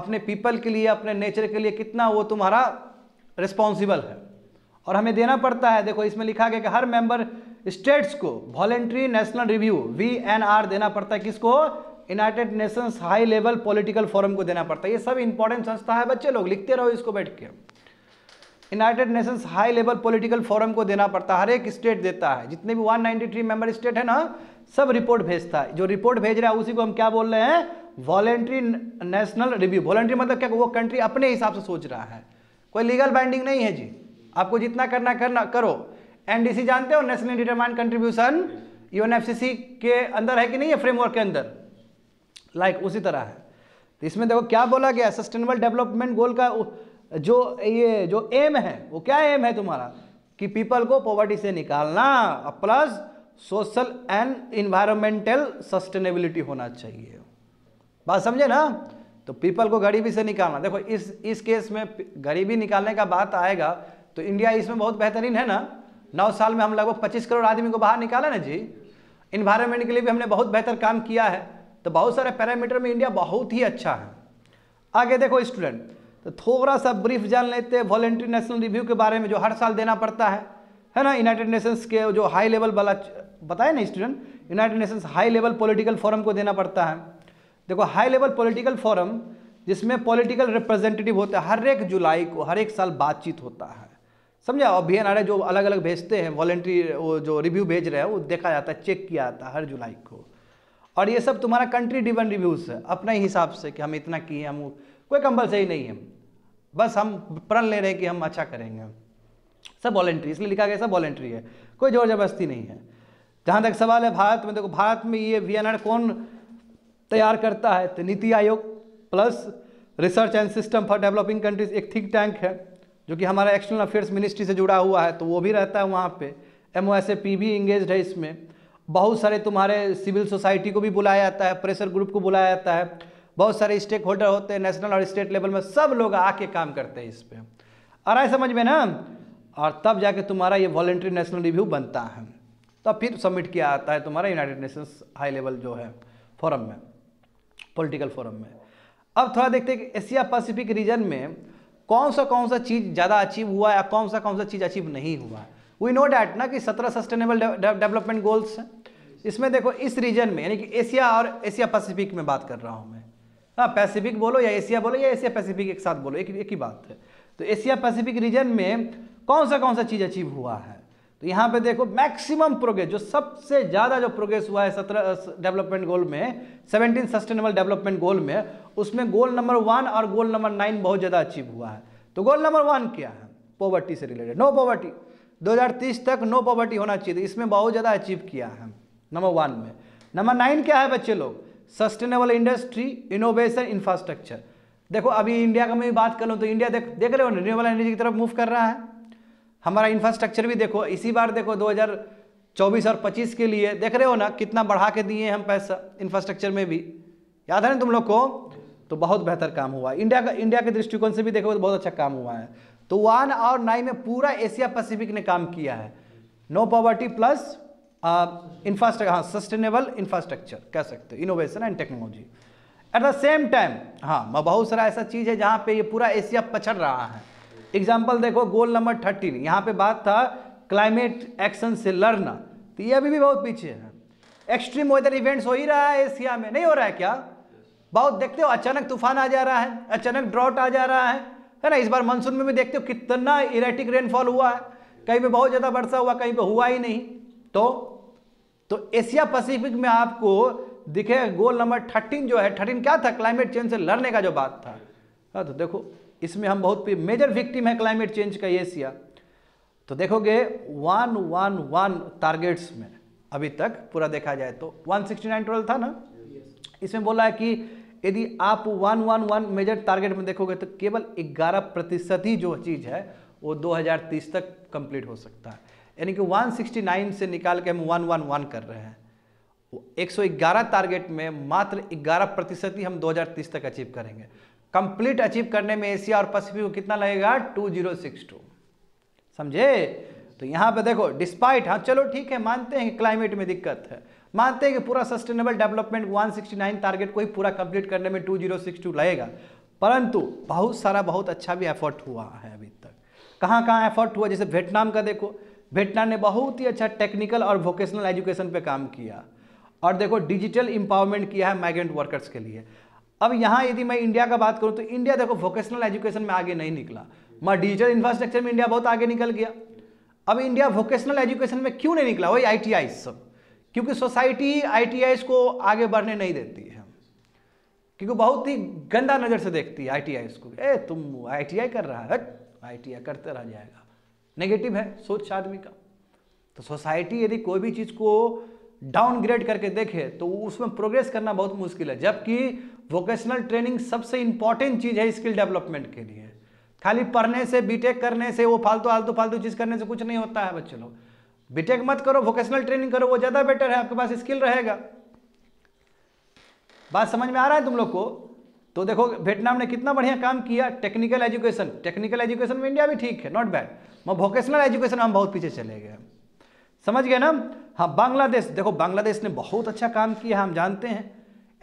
अपने पीपल के लिए अपने नेचर के लिए कितना वो तुम्हारा रिस्पॉन्सिबल है और हमें देना पड़ता है देखो इसमें लिखा गया कि हर मेंबर स्टेट्स को voluntary national review V N R देना पड़ता है किसको United Nations high level political forum को देना पड़ता है ये सब इंपॉर्टेंट संस्था है बच्चे लोग लिखते रहो इसको बैठ के United Nations high level political forum को देना पड़ता है हर एक स्टेट देता है जितने भी 193 मेंबर स्टेट है ना सब रिपोर्ट भेजता है जो रिपोर्ट भेज रहा है उसी को हम क्या बोल रहे हैं वॉलेंट्री नेशनल रिव्यू वॉलेंट्री मतलब क्या वो कंट्री अपने हिसाब से सोच रहा है कोई लीगल बाइंडिंग नहीं है जी आपको जितना करना करना करो एनडीसी जानते हो नेशनल डिटरमाइंड कंट्रीब्यूशन यूएनएफसीसी के अंदर है कि नहीं है फ्रेमवर्क के अंदर लाइक like, उसी तरह है तो इसमें देखो क्या बोला गया सस्टेनेबल डेवलपमेंट गोल का जो ये जो एम है वो क्या एम है तुम्हारा कि पीपल को पॉवर्टी से निकालना plus social and environmental sustainability होना चाहिए बात समझे ना तो पीपल को गरीबी से निकालना देखो इस इस केस में गरीबी निकालने का बात आएगा तो इंडिया इसमें बहुत बेहतरीन है ना नौ साल में हम लगभग पच्चीस करोड़ आदमी को बाहर निकाला ना जी इन्वायरमेंट के लिए भी हमने बहुत बेहतर काम किया है तो बहुत सारे पैरामीटर में इंडिया बहुत ही अच्छा है आगे देखो स्टूडेंट तो थोड़ा सा ब्रीफ जान लेते हैं वॉलेंट्री नेशनल रिव्यू के बारे में जो हर साल देना पड़ता है है ना यूनाइटेड नेशंस के जो हाई लेवल वाला बताए ना student United Nations high level political forum को देना पड़ता है देखो हाई लेवल पॉलिटिकल फोरम जिसमें पॉलिटिकल रिप्रेजेंटेटिव होते हैं हर एक जुलाई को हर एक साल बातचीत होता है समझा और बी जो अलग अलग भेजते हैं वॉलेंट्री वो जो रिव्यू भेज रहे हैं वो देखा जाता है चेक किया जाता है हर जुलाई को और ये सब तुम्हारा कंट्री डिवन रिव्यूज़ है अपने ही हिसाब से कि हम इतना किए हम कोई कंपलसरी नहीं है बस हम प्रण ले रहे हैं कि हम अच्छा करेंगे सब वॉलेंट्री इसलिए लिखा गया सब वॉलेंट्री है कोई जोर जबरदस्ती नहीं है जहाँ तक सवाल है भारत में देखो भारत में ये वी कौन तैयार करता है तो NITI Aayog plus research and system for developing countries एक थिंक टैंक है जो कि हमारा एक्सटर्नल अफेयर्स मिनिस्ट्री से जुड़ा हुआ है तो वो भी रहता है वहाँ पे M O S A P भी इंगेज है इसमें बहुत सारे तुम्हारे सिविल सोसाइटी को भी बुलाया जाता है प्रेशर ग्रुप को बुलाया जाता है बहुत सारे स्टेक होल्डर होते हैं नेशनल और स्टेट लेवल में सब लोग आके काम करते हैं इस पर और आए समझ में ना और तब जाके तुम्हारा ये वॉल्ट्री नेशनल रिव्यू बनता है तब फिर सबमिट किया जाता है तुम्हारा यूनाइटेड नेशंस हाई लेवल जो है फोरम में पॉलिटिकल फोरम में अब थोड़ा देखते हैं कि एशिया पैसिफिक रीजन में कौन सा कौन सा चीज़ ज़्यादा अचीव हुआ या कौन सा कौन सा चीज़ अचीव नहीं हुआ वी नो डैट ना कि सत्रह सस्टेनेबल डेवलपमेंट गोल्स हैं इसमें देखो इस रीजन में यानी कि एशिया और एशिया पैसिफिक में बात कर रहा हूँ मैं हाँ पैसिफिक बोलो या एशिया बोलो या एशिया पैसिफिक एक साथ बोलो एक एक ही बात है तो एशिया पैसिफिक रीजन में कौन सा कौन सा चीज़ अचीव हुआ है तो यहाँ पे देखो मैक्सिमम प्रोग्रेस जो सबसे ज़्यादा जो प्रोग्रेस हुआ है सत्रह डेवलपमेंट गोल में सेवनटीन सस्टेनेबल डेवलपमेंट गोल में उसमें गोल नंबर वन और गोल नंबर नाइन बहुत ज़्यादा अचीव हुआ है तो गोल नंबर वन क्या है पॉवर्टी से रिलेटेड नो पॉवर्टी 2030 तक नो पॉवर्टी होना चाहिए तो इसमें बहुत ज़्यादा अचीव किया है नंबर वन में नंबर नाइन क्या है बच्चे लोग सस्टेनेबल इंडस्ट्री इनोवेशन इंफ्रास्ट्रक्चर देखो अभी इंडिया का मैं बात कर लूँ तो इंडिया देख देख रहे हो रिन्यूएबल एनर्जी की तरफ मूव कर रहा है हमारा इंफ्रास्ट्रक्चर भी देखो इसी बार देखो 2024 और 25 के लिए देख रहे हो ना कितना बढ़ा के दिए हम पैसा इंफ्रास्ट्रक्चर में भी याद है ना तुम लोग को तो बहुत बेहतर काम हुआ इंडिया का इंडिया के दृष्टिकोण से भी देखो तो बहुत अच्छा काम हुआ है तो वन और नाइन में पूरा एशिया पैसिफिक ने काम किया है नो पॉवर्टी प्लस इंफ्रास्ट्रक्चर हाँ सस्टेनेबल इंफ्रास्ट्रक्चर कह सकते हो innovation and technology at the same time हाँ बहुत सारा ऐसा चीज़ है जहाँ पे ये पूरा एशिया पछड़ रहा है एग्जाम्पल देखो गोल नंबर थर्टीन यहाँ पे बात था क्लाइमेट एक्शन से लड़ना तो ये अभी भी बहुत पीछे है एक्सट्रीम वेदर इवेंट्स हो ही रहा है एशिया में नहीं हो रहा है क्या बहुत देखते हो अचानक तूफान आ जा रहा है अचानक ड्रॉट आ जा रहा है है ना इस बार मानसून में भी देखते हो कितना इरेटिक रेनफॉल हुआ है कहीं पे बहुत ज़्यादा वर्षा हुआ कहीं पे हुआ ही नहीं तो तो एशिया पैसिफिक में आपको दिखे गोल नंबर थर्टीन जो है थर्टीन क्या था क्लाइमेट चेंज से लड़ने का जो बात था हाँ, तो देखो इसमें हम बहुत मेजर विक्टिम है क्लाइमेट चेंज का एशिया तो देखोगे वन वन वन टारगेट्स में अभी तक पूरा देखा जाए तो 169 टोटल था ना इसमें बोला है कि यदि आप one one one major target में देखोगे तो केवल 11 प्रतिशत ही जो चीज़ है वो 2030 तक कंप्लीट हो सकता है यानी कि 169 से निकाल के हम वन वन वन कर रहे हैं 111 टारगेट में मात्र 11 प्रतिशत ही हम 2030 तक अचीव करेंगे कंप्लीट अचीव करने में एशिया और पैसिफिक को कितना लगेगा टू जीरो सिक्स टू समझे तो यहाँ पे देखो डिस्पाइट हाँ चलो ठीक है मानते हैं क्लाइमेट में दिक्कत है मानते हैं कि पूरा सस्टेनेबल डेवलपमेंट 169 टारगेट को ही पूरा कंप्लीट करने में 2062 लगेगा परंतु बहुत सारा बहुत अच्छा भी एफर्ट हुआ है अभी तक कहाँ कहाँ एफर्ट हुआ जैसे वियतनाम का देखो वियतनाम ने बहुत ही अच्छा टेक्निकल और वोकेशनल एजुकेशन पर काम किया और देखो डिजिटल इंपावरमेंट किया है माइग्रेंट वर्कर्स के लिए अब यहाँ यदि मैं इंडिया का बात करूँ तो इंडिया देखो वोकेशनल एजुकेशन में आगे नहीं निकला मैं डिजिटल इंफ्रास्ट्रक्चर में इंडिया बहुत आगे निकल गया अब इंडिया वोकेशनल एजुकेशन में क्यों नहीं निकला वही आई सब क्योंकि सोसाइटी आई को आगे बढ़ने नहीं देती है क्योंकि बहुत ही गंदा नज़र से देखती है आई को ए तुम आई कर रहा है आई करते रह जाएगा नेगेटिव है सोच आदमी का तो सोसाइटी यदि कोई भी चीज़ को डाउनग्रेड करके देखे तो उसमें प्रोग्रेस करना बहुत मुश्किल है जबकि वोकेशनल ट्रेनिंग सबसे इंपॉर्टेंट चीज़ है स्किल डेवलपमेंट के लिए खाली पढ़ने से बीटेक करने से वो फालतू आलतू फालतू चीज़ करने से कुछ नहीं होता है बच्चे लोग बीटेक मत करो वोकेशनल ट्रेनिंग करो वो ज़्यादा बेटर है आपके पास स्किल रहेगा बात समझ में आ रहा है तुम लोग को तो देखो वियटनाम ने कितना बढ़िया काम किया टेक्निकल एजुकेशन टेक्निकल एजुकेशन में इंडिया भी ठीक है नॉट बैड मैं वोकेशनल एजुकेशन हम बहुत पीछे चले गए समझ गए ना हाँ बांग्लादेश देखो बांग्लादेश ने बहुत अच्छा काम किया हम जानते हैं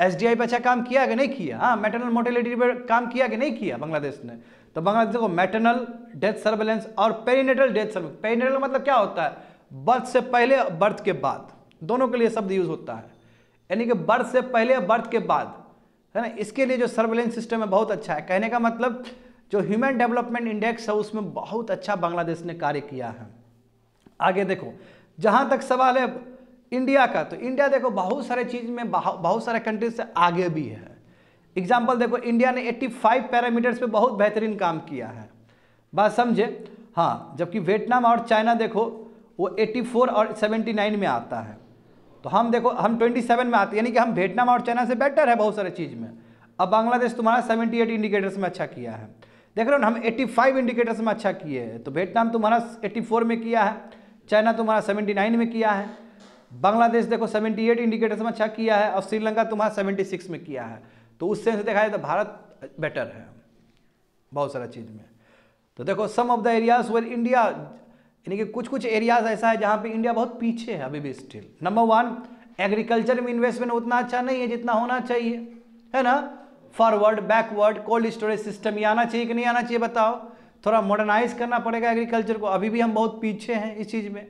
एस डी आई पर अच्छा काम किया कि नहीं किया हाँ मेटरनल मोर्टेलिटी पर काम किया कि नहीं किया बांग्लादेश ने तो बांग्लादेश देखो मेटरनल डेथ सर्वेलेंस और पेरीनेटल डेथ सर्वे पेरीनेटल मतलब क्या होता है बर्थ से पहले और बर्थ के बाद दोनों के लिए शब्द यूज होता है यानी कि बर्थ से पहले बर्थ के बाद है ना इसके लिए जो सर्वेलेंस सिस्टम है बहुत अच्छा है कहने का मतलब जो ह्यूमन डेवलपमेंट इंडेक्स है उसमें बहुत अच्छा बांग्लादेश ने कार्य किया है आगे देखो जहां तक सवाल है इंडिया का तो इंडिया देखो बहुत सारे चीज़ में बहुत सारे कंट्रीज से आगे भी है एग्जाम्पल देखो इंडिया ने 85 पैरामीटर्स पे बहुत बेहतरीन काम किया है बात समझे हाँ जबकि वियतनाम और चाइना देखो वो 84 और 79 में आता है तो हम देखो हम 27 में आते हैं यानी कि हम वियतनाम और चाइना से बेटर है बहुत सारे चीज़ में अब बांग्लादेश तुम्हारा 78 इंडिकेटर्स में अच्छा किया है देख रहे हो हम 85 इंडिकेटर्स में अच्छा किए हैं तो वियतनाम तुम्हारा 84 में किया है चाइना तुम्हारा 79 में किया है बांग्लादेश देखो 78 इंडिकेटर्स में अच्छा किया है और श्रीलंका तुम्हारा 76 में किया है तो उस सेंस देखा जाए तो भारत बेटर है बहुत सारा चीज़ में तो देखो some of the areas well India यानी कि कुछ कुछ एरियाज ऐसा है जहाँ पे इंडिया बहुत पीछे है अभी भी स्टिल नंबर वन एग्रीकल्चर में इन्वेस्टमेंट उतना अच्छा नहीं है जितना होना चाहिए है ना forward backward cold storage system ये आना चाहिए कि नहीं आना चाहिए बताओ थोड़ा मॉडर्नाइज करना पड़ेगा एग्रीकल्चर को अभी भी हम बहुत पीछे हैं इस चीज़ में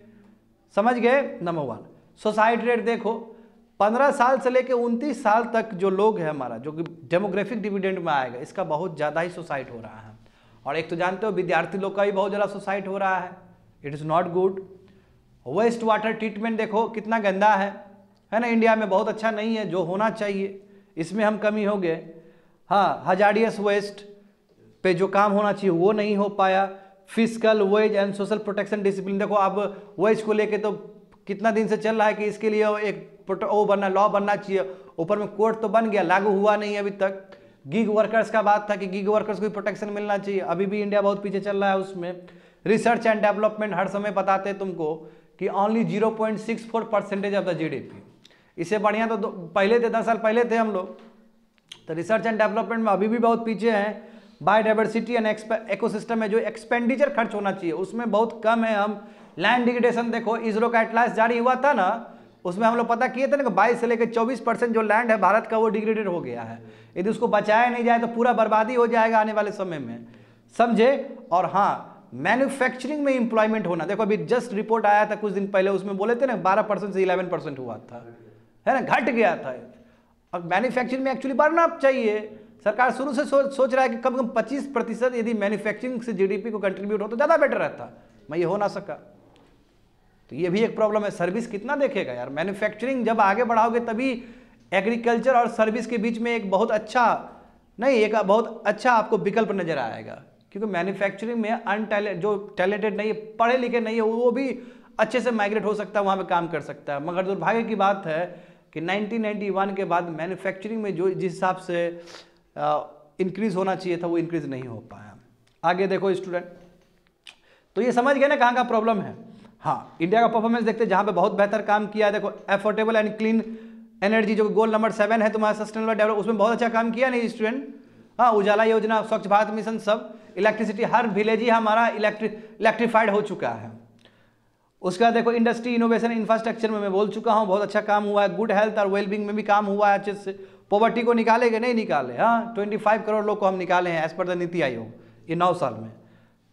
समझ गए नंबर वन सुसाइड रेट देखो 15 साल से लेकर उनतीस साल तक जो लोग हैं हमारा जो कि डेमोग्राफिक डिविडेंड में आएगा इसका बहुत ज़्यादा ही सुसाइड हो रहा है और एक तो जानते हो विद्यार्थी लोग का भी बहुत ज़्यादा सुसाइड हो रहा है it is not good waste water treatment देखो कितना गंदा है है ना इंडिया में बहुत अच्छा नहीं है जो होना चाहिए इसमें हम कमी हो गए हाँ हजारियस वेस्ट पे जो काम होना चाहिए वो नहीं हो पाया physical wage and social protection discipline देखो अब वेज को लेके तो कितना दिन से चल रहा है कि इसके लिए एक वो बनना लॉ बनना चाहिए ऊपर में कोर्ट तो बन गया लागू हुआ नहीं अभी तक गिग वर्कर्स का बात था कि गिग वर्कर्स को प्रोटेक्शन मिलना चाहिए अभी भी इंडिया बहुत पीछे चल रहा है उसमें रिसर्च एंड डेवलपमेंट हर समय बताते हैं तुमको कि only zero point six four percentage of the GDP इससे बढ़िया तो पहले थे दस साल पहले थे हम लोग तो रिसर्च एंड डेवलपमेंट में अभी भी बहुत पीछे हैं बायोडाइवर्सिटी एंड एक्सपे इकोसिस्टम में जो एक्सपेंडिचर खर्च होना चाहिए उसमें बहुत कम है हम लैंड डिग्रेडेशन देखो इसरो का एटलास जारी हुआ था ना उसमें हम लोग पता किए थे ना कि बाईस से लेकर चौबीस परसेंट जो लैंड है भारत का वो डिग्रेडेड हो गया है यदि उसको बचाया नहीं जाए तो पूरा बर्बादी हो जाएगा आने वाले समय में समझे और हाँ मैन्युफैक्चरिंग में इंप्लॉयमेंट होना देखो अभी जस्ट रिपोर्ट आया था कुछ दिन पहले उसमें बोले थे ना बारह परसेंट से इलेवन परसेंट हुआ था है ना घट गया था अब मैन्युफैक्चरिंग में एक्चुअली बढ़ना चाहिए सरकार शुरू से सो, सोच रहा है कि कम से कम पच्चीस प्रतिशत यदि मैन्युफैक्चरिंग से जीडीपी को कंट्रीब्यूट हो तो ज़्यादा बेटर रहता मैं ये हो ना सका तो ये भी एक प्रॉब्लम है सर्विस कितना देखेगा यार मैन्युफैक्चरिंग जब आगे बढ़ाओगे तभी एग्रीकल्चर और सर्विस के बीच में एक बहुत अच्छा नहीं एक बहुत अच्छा आपको विकल्प नजर आएगा क्योंकि मैन्युफैक्चरिंग में अनटैलेंट जो टैलेंटेड नहीं है पढ़े लिखे नहीं है वो भी अच्छे से माइग्रेट हो सकता है वहाँ पर काम कर सकता है मगर दुर्भाग्य की बात है कि 1991 के बाद मैन्युफैक्चरिंग में जो जिस हिसाब से इंक्रीज होना चाहिए था वो इंक्रीज नहीं हो पाया आगे देखो स्टूडेंट तो ये समझ गए ना कहाँ का प्रॉब्लम है हाँ इंडिया का परफॉर्मेंस देखते हैं जहाँ पे बहुत बेहतर काम किया है देखो एफोर्डेबल एंड क्लीन एनर्जी जो गोल नंबर सेवन है तुम्हारा सस्टेनेबल डेवलप उसमें बहुत अच्छा काम किया नहीं स्टूडेंट हाँ उजाला योजना स्वच्छ भारत मिशन सब इलेक्ट्रिसिटी हर विलेज ही हमारा इलेक्ट्रिक इलेक्ट्रीफाइड हो चुका है उसके बाद देखो इंडस्ट्री इनोवेशन इंफ्रास्ट्रक्चर में मैं बोल चुका हूँ बहुत अच्छा काम हुआ है गुड हेल्थ और वेलबिंग में भी काम हुआ है अच्छे से पॉवर्टी को निकाले कि नहीं निकाले हाँ ट्वेंटी फाइव करोड़ लोग को हम निकाले हैं एज पर द नीति आयोग ये नौ साल में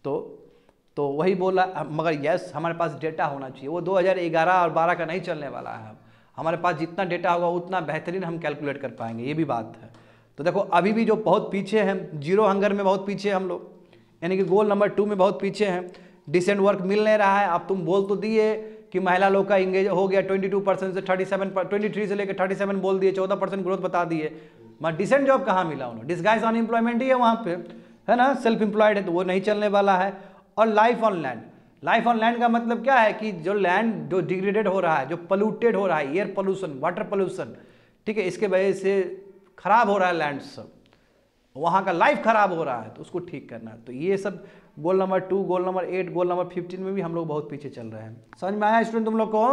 तो तो वही बोला मगर यस हमारे पास डेटा होना चाहिए वो 2011 और 12 का नहीं चलने वाला है हमारे पास जितना डेटा होगा उतना बेहतरीन हम कैलकुलेट कर पाएंगे ये भी बात है तो देखो अभी भी जो बहुत पीछे हैं जीरो हंगर में बहुत पीछे हम लोग यानी कि गोल नंबर टू में बहुत पीछे हैं डिसेंट वर्क मिल नहीं रहा है अब तुम बोल तो दिए कि महिला लोग का इंगेज हो गया 22 परसेंट से 37 ट्वेंटी थ्री से लेकर 37 बोल दिए 14 परसेंट ग्रोथ बता दिए मगर डिसेंट जॉब कहाँ मिला उन्होंने डिस्गाइज अनएम्प्लॉयमेंट ही है वहाँ पे है ना सेल्फ एम्प्लॉयड है तो वो नहीं चलने वाला है और life on land life on land का मतलब क्या है कि जो लैंड जो डिग्रेडेड हो रहा है जो पल्यूटेड हो रहा है एयर पोल्यूशन वाटर पोल्यूशन ठीक है इसके वजह से खराब हो रहा है लैंड सब वहाँ का लाइफ खराब हो रहा है तो उसको ठीक करना है तो ये सब goal number two goal number eight goal number fifteen में भी हम लोग बहुत पीछे चल रहे हैं समझ में आया स्टूडेंट तुम लोग को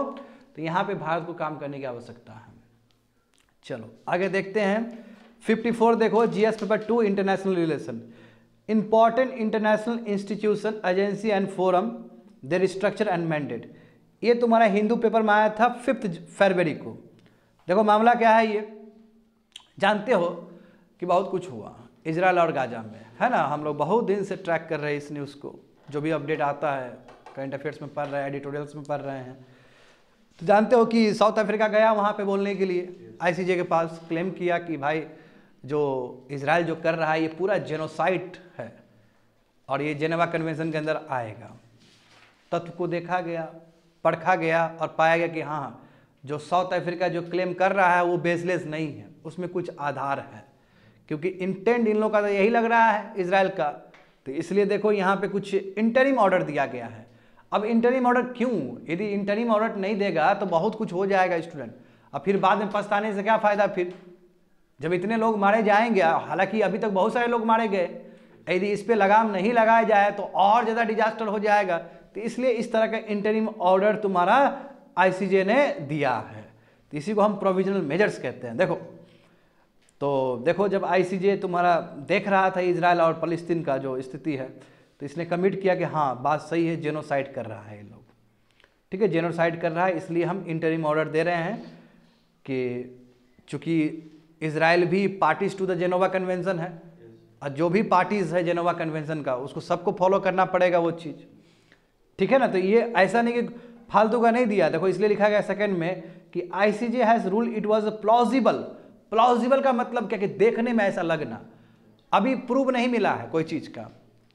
तो यहाँ पे भारत को काम करने की आवश्यकता है चलो आगे देखते हैं 54 देखो GS paper two international relation important international institution agency and forum their structure and mandate ये तुम्हारा हिंदू पेपर में आया था फिफ्थ फरवरी को देखो मामला क्या है ये जानते हो कि बहुत कुछ हुआ इसराइल और गाजा में है ना हम लोग बहुत दिन से ट्रैक कर रहे हैं इस न्यूज़ को जो भी अपडेट आता है करंट अफेयर्स में पढ़ रहे हैं एडिटोरियल्स में पढ़ रहे हैं तो जानते हो कि साउथ अफ्रीका गया वहाँ पे बोलने के लिए आईसीजे के पास क्लेम किया कि भाई जो इसराइल जो कर रहा है ये पूरा जेनोसाइट है और ये जेनेवा कन्वेंशन के अंदर आएगा तत्व को देखा गया परखा गया और पाया गया कि हाँ जो साउथ अफ्रीका जो क्लेम कर रहा है वो बेसलेस नहीं है उसमें कुछ आधार है क्योंकि इंटेंट इन लोगों का तो यही लग रहा है इसराइल का तो इसलिए देखो यहाँ पे कुछ इंटरिम ऑर्डर दिया गया है अब इंटरिम ऑर्डर क्यों यदि इंटरिम ऑर्डर नहीं देगा तो बहुत कुछ हो जाएगा स्टूडेंट अब फिर बाद में पछताने से क्या फ़ायदा फिर जब इतने लोग मारे जाएंगे हालांकि अभी तक बहुत सारे लोग मारे गए यदि इस पर लगाम नहीं लगाया जाए तो और ज़्यादा डिजास्टर हो जाएगा तो इसलिए इस तरह का इंटरिम ऑर्डर तुम्हारा आई ने दिया है तो इसी को हम प्रोविजनल मेजर्स कहते हैं देखो तो देखो जब आई तुम्हारा देख रहा था इसराइल और फलस्तीन का जो स्थिति है तो इसने कमिट किया कि हाँ बात सही है जेनोसाइड कर रहा है ये लोग ठीक है जेनोसाइड कर रहा है इसलिए हम इंटरिम ऑर्डर दे रहे हैं कि चूँकि इसराइल भी parties to the Geneva convention है और जो भी पार्टीज है जेनोवा कन्वेंशन का उसको सबको फॉलो करना पड़ेगा वो चीज़ ठीक है ना तो ये ऐसा नहीं कि फालतू का नहीं दिया देखो इसलिए लिखा गया सेकंड में कि ICJ has rule it was plausible plausible का मतलब क्या कि देखने में ऐसा लगना अभी प्रूव नहीं मिला है कोई चीज़ का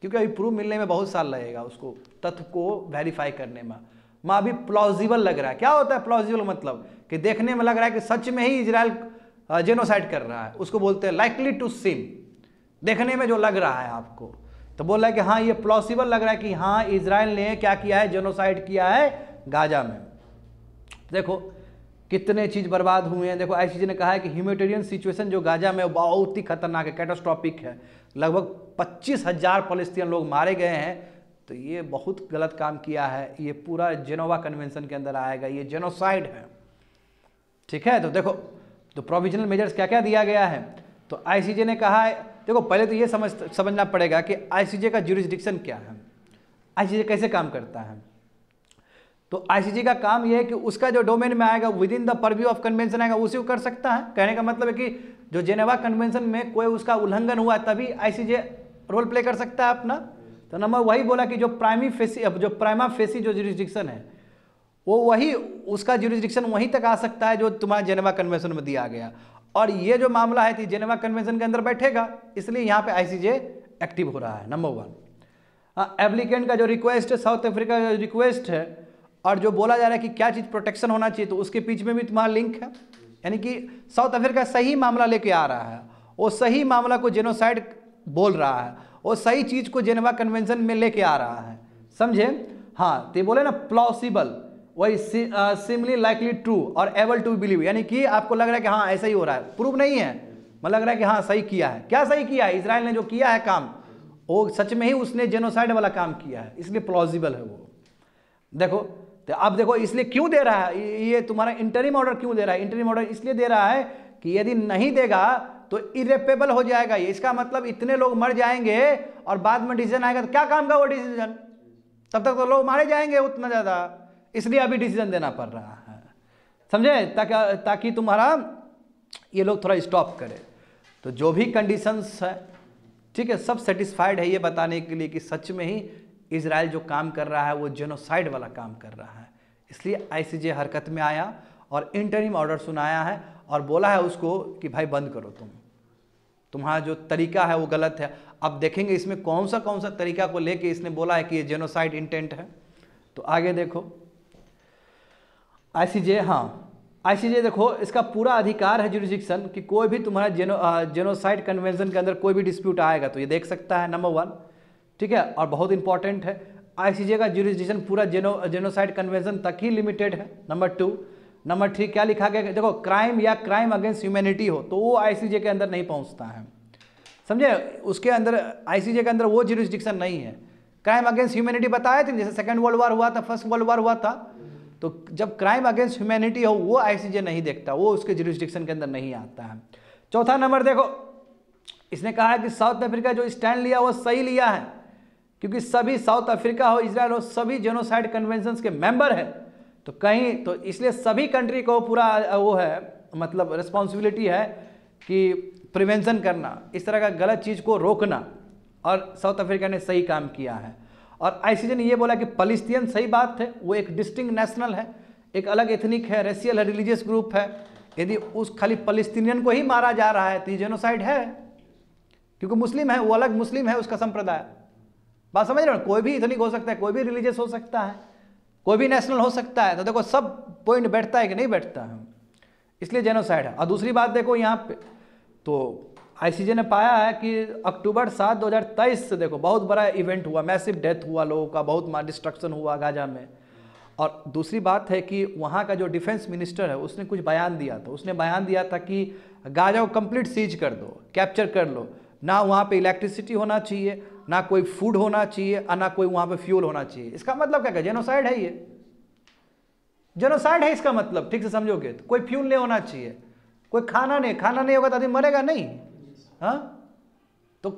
क्योंकि अभी प्रूव मिलने में बहुत साल लगेगा उसको तथ्य को वेरीफाई करने में मां अभी प्लॉजिबल लग रहा है क्या होता है प्लॉजिबल मतलब कि देखने में लग रहा है कि सच में ही इसराइल जेनोसाइड कर रहा है उसको बोलते हैं लाइकली टू सीम देखने में जो लग रहा है आपको तो बोला कि हाँ ये प्लॉसिबल लग रहा है कि हाँ इसराइल ने क्या किया है जेनोसाइड किया है गाजा में देखो कितने चीज़ बर्बाद हुए हैं देखो आई ने कहा है कि ह्यूमेटेरियन सिचुएशन जो गाजा में बहुत ही खतरनाक है कैटास्ट्रॉपिक है लगभग पच्चीस हज़ार फलस्तीन लोग मारे गए हैं तो ये बहुत गलत काम किया है ये पूरा जेनोवा कन्वेंशन के अंदर आएगा ये जेनोसाइड है ठीक है तो देखो तो प्रोविजनल मेजर्स क्या क्या दिया गया है तो आईसीजे ने कहा है देखो पहले तो ये समझ समझना पड़ेगा कि आईसीजे का जुरिस्डिक्शन क्या है आईसीजे कैसे काम करता है तो आईसीजे का काम यह है कि उसका जो डोमेन में आएगा within the purview of convention आएगा उसी को कर सकता है कहने का मतलब है कि जो जेनेवा कन्वेंशन में कोई उसका उल्लंघन हुआ तभी आईसीजे रोल प्ले कर सकता है अपना तो नंबर वही बोला कि जो प्राइमी फेसी जो प्राइमा फेसी जो जुरिस्डिक्शन है वो वही उसका जुरिस्डिक्शन वहीं तक आ सकता है जो तुम्हारा जेनेवा कन्वेंशन में दिया गया और ये जो मामला है कि जेनेवा कन्वेंशन के अंदर बैठेगा इसलिए यहाँ पे आईसीजे एक्टिव हो रहा है नंबर वन एप्लीकेंट का जो रिक्वेस्ट है साउथ अफ्रीका का जो रिक्वेस्ट है और जो बोला जा रहा है कि क्या चीज़ प्रोटेक्शन होना चाहिए तो उसके बीच में भी तुम्हारा लिंक है यानी कि साउथ अफ्रीका सही मामला लेके आ रहा है वो सही मामला को जेनोसाइड बोल रहा है वो सही चीज़ को जेनेवा कन्वेंशन में लेके आ रहा है समझे हाँ तो बोले ना प्लॉसिबल वही सिमली लाइकली ट्रू और एबल टू बिलीव यानी कि आपको लग रहा है कि हाँ ऐसा ही हो रहा है प्रूफ नहीं है मतलब लग रहा है कि हाँ सही किया है क्या सही किया है इसराइल ने जो किया है काम वो सच में ही उसने जेनोसाइड वाला काम किया है इसलिए प्लॉजिबल है वो देखो तो अब देखो इसलिए क्यों दे रहा है ये तुम्हारा इंटरिम ऑर्डर क्यों दे रहा है इंटरिम ऑर्डर इसलिए दे रहा है कि यदि नहीं देगा तो इरेपेबल हो जाएगा ये इसका मतलब इतने लोग मर जाएंगे और बाद में डिसीजन आएगा तो क्या काम का वो डिसीजन तब तक तो लोग मारे जाएंगे उतना ज़्यादा इसलिए अभी डिसीजन देना पड़ रहा है समझे ताकि ताकि तुम्हारा ये लोग थोड़ा स्टॉप करें तो जो भी कंडीशंस है ठीक है सब सेटिस्फाइड है ये बताने के लिए कि सच में ही इसराइल जो काम कर रहा है वो जेनोसाइड वाला काम कर रहा है इसलिए आईसीजे हरकत में आया और इंटरिम ऑर्डर सुनाया है और बोला है उसको कि भाई बंद करो तुम तुम्हारा जो तरीका है वो गलत है अब देखेंगे इसमें कौन सा कौन सा तरीका को लेके इसने बोला है कि ये जेनोसाइड इंटेंट है तो आगे देखो आईसीजे हाँ आईसीजे देखो इसका पूरा अधिकार है जुरिस्डिक्शन कि कोई भी तुम्हारा जेनो जेनोसाइड कन्वेंशन के अंदर कोई भी डिस्प्यूट आएगा तो ये देख सकता है नंबर वन ठीक है और बहुत इंपॉर्टेंट है आईसीजे का जुरिडिक्शन पूरा जेनो जेनोसाइड कन्वेंशन तक ही लिमिटेड है नंबर टू नंबर थ्री क्या लिखा गया देखो क्राइम या क्राइम अगेंस्ट ह्यूमैनिटी हो तो वो आईसीजे के अंदर नहीं पहुंचता है समझे उसके अंदर आईसीजे के अंदर वो जुरिस्डिक्शन नहीं है क्राइम अगेंस्ट ह्यूमैनिटी बताए थे जैसे सेकेंड वर्ल्ड वार हुआ था फर्स्ट वर्ल्ड वार हुआ था तो जब क्राइम अगेंस्ट ह्यूमैनिटी हो वो आईसीजे नहीं देखता वो उसके जुरिस्टिक्शन के अंदर नहीं आता है चौथा नंबर देखो इसने कहा है कि साउथ अफ्रीका जो स्टैंड लिया वो सही लिया है क्योंकि सभी साउथ अफ्रीका हो इसराइल हो सभी जेनोसाइड कन्वेंशन के मेंबर हैं तो कहीं तो इसलिए सभी कंट्री को पूरा वो है मतलब रिस्पॉन्सिबिलिटी है कि प्रिवेंशन करना इस तरह का गलत चीज़ को रोकना और साउथ अफ्रीका ने सही काम किया है और आईसीजे ने यह बोला कि पलिस्तीन सही बात है वो एक डिस्टिंग नेशनल है एक अलग एथनिक है रेसियल है रिलीजियस ग्रुप है यदि उस खाली पलिस्तीनियन को ही मारा जा रहा है तो ये जेनोसाइड है क्योंकि मुस्लिम है वो अलग मुस्लिम है उसका संप्रदाय बात समझ रहे हो कोई भी इथनिक हो सकता है कोई भी रिलीजियस हो सकता है कोई भी नेशनल हो सकता है तो देखो सब पॉइंट बैठता है कि नहीं बैठता है इसलिए जेनोसाइड है और दूसरी बात देखो यहाँ पे तो आईसीजे ने पाया है कि अक्टूबर सात 2023 से देखो बहुत बड़ा इवेंट हुआ मैसिव डेथ हुआ लोगों का बहुत मार डिस्ट्रक्शन हुआ गाजा में और दूसरी बात है कि वहाँ का जो डिफेंस मिनिस्टर है उसने कुछ बयान दिया था उसने बयान दिया था कि गाजा को कम्प्लीट सीज कर दो कैप्चर कर लो ना वहाँ पे इलेक्ट्रिसिटी होना चाहिए ना कोई फूड होना चाहिए और ना कोई वहाँ पे फ्यूल होना चाहिए इसका मतलब क्या क्या जेनोसाइड है ये जेनोसाइड है इसका मतलब ठीक से समझोगे तो कोई फ्यूल नहीं होना चाहिए कोई खाना नहीं खाना नहीं होगा तो आदमी मरेगा नहीं हाँ तो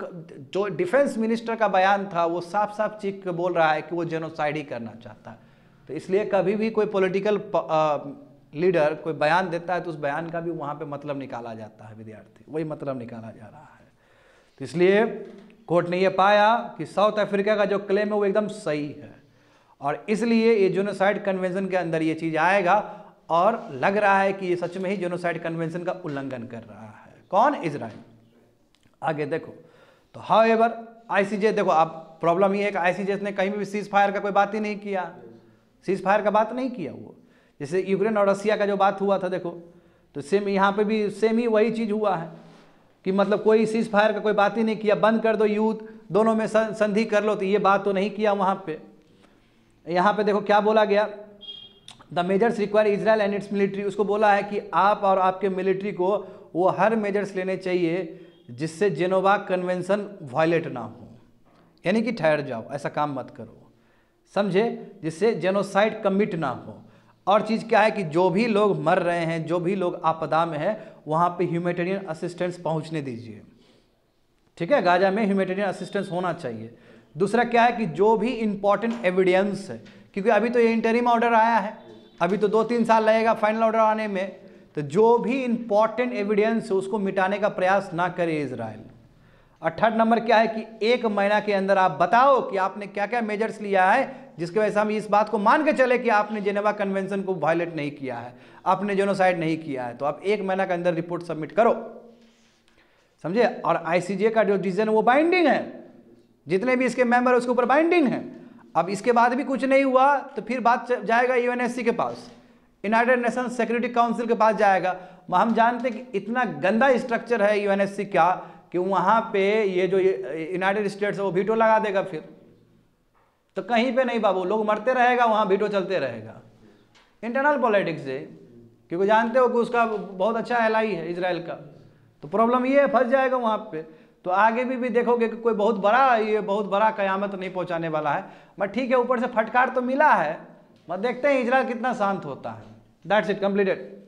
जो डिफेंस मिनिस्टर का बयान था वो साफ साफ चीख के बोल रहा है कि वो जेनोसाइड ही करना चाहता है तो इसलिए कभी भी कोई पॉलिटिकल लीडर कोई बयान देता है तो उस बयान का भी वहाँ पे मतलब निकाला जाता है विद्यार्थी वही मतलब निकाला जा रहा है तो इसलिए कोर्ट ने ये पाया कि साउथ अफ्रीका का जो क्लेम है वो एकदम सही है और इसलिए ये जोनोसाइड कन्वेंशन के अंदर ये चीज़ आएगा और लग रहा है कि ये सच में ही जोनोसाइड कन्वेंशन का उल्लंघन कर रहा है कौन इसराइल आगे देखो तो हाउ एवर आईसीजे देखो आप प्रॉब्लम ये है कि आईसीजे ने कहीं भी सीज फायर का कोई बात ही नहीं किया सीज फायर का बात नहीं किया वो जैसे यूक्रेन और रसिया का जो बात हुआ था देखो तो सेम यहाँ पे भी सेम ही वही चीज़ हुआ है कि मतलब कोई सीज फायर का कोई बात ही नहीं किया बंद कर दो युद्ध दोनों में संधि कर लो तो ये बात तो नहीं किया वहाँ पे यहाँ पे देखो क्या बोला गया the measures require Israel and its military उसको बोला है कि आप और आपके मिलिट्री को वो हर मेजर्स लेने चाहिए जिससे जेनोवा कन्वेंशन वायलेट ना हो यानी कि ठहर जाओ ऐसा काम मत करो समझे जिससे जेनोसाइड कमिट ना हो और चीज़ क्या है कि जो भी लोग मर रहे हैं जो भी लोग आपदा में हैं वहाँ पे ह्यूमेटेरियन असिस्टेंस पहुँचने दीजिए ठीक है गाजा में ह्यूमेटेरियन असिस्टेंस होना चाहिए दूसरा क्या है कि जो भी इम्पॉर्टेंट एविडेंस है क्योंकि अभी तो ये इंटरिम ऑर्डर आया है अभी तो दो तीन साल लगेगा फाइनल ऑर्डर आने में तो जो भी इंपॉर्टेंट एविडेंस है उसको मिटाने का प्रयास ना करे इसराइल और थर्ड नंबर क्या है कि एक महीना के अंदर आप बताओ कि आपने क्या क्या मेजर्स लिया है जिसकी वजह से हम इस बात को मान के चले कि आपने जेनेवा कन्वेंशन को वायलेट नहीं किया है आपने जेनोसाइड नहीं किया है तो आप एक महीना के अंदर रिपोर्ट सबमिट करो समझे और आईसीजे का जो डिसीजन वो बाइंडिंग है जितने भी इसके मेंबर उसके ऊपर बाइंडिंग है अब इसके बाद भी कुछ नहीं हुआ तो फिर बात जाएगा यूएनएससी के पास यूनाइटेड नेशन सिक्योरिटी काउंसिल के पास जाएगा हम जानते हैं कि इतना गंदा स्ट्रक्चर है यू का कि वहाँ पे ये जो यूनाइटेड स्टेट्स है वो भीटो लगा देगा फिर तो कहीं पे नहीं बाबू लोग मरते रहेगा वहाँ भीटो चलते रहेगा इंटरनल पॉलिटिक्स है क्योंकि जानते हो कि उसका बहुत अच्छा एल है इसराइल का तो प्रॉब्लम ये है फंस जाएगा वहाँ पर तो आगे भी भी देखोगे कि कोई बहुत बड़ा ये बहुत बड़ा कयामत नहीं पहुँचाने वाला है मैं ठीक है ऊपर से फटकार तो मिला है मैं देखते हैं इसराइल कितना शांत होता है That's it, completed.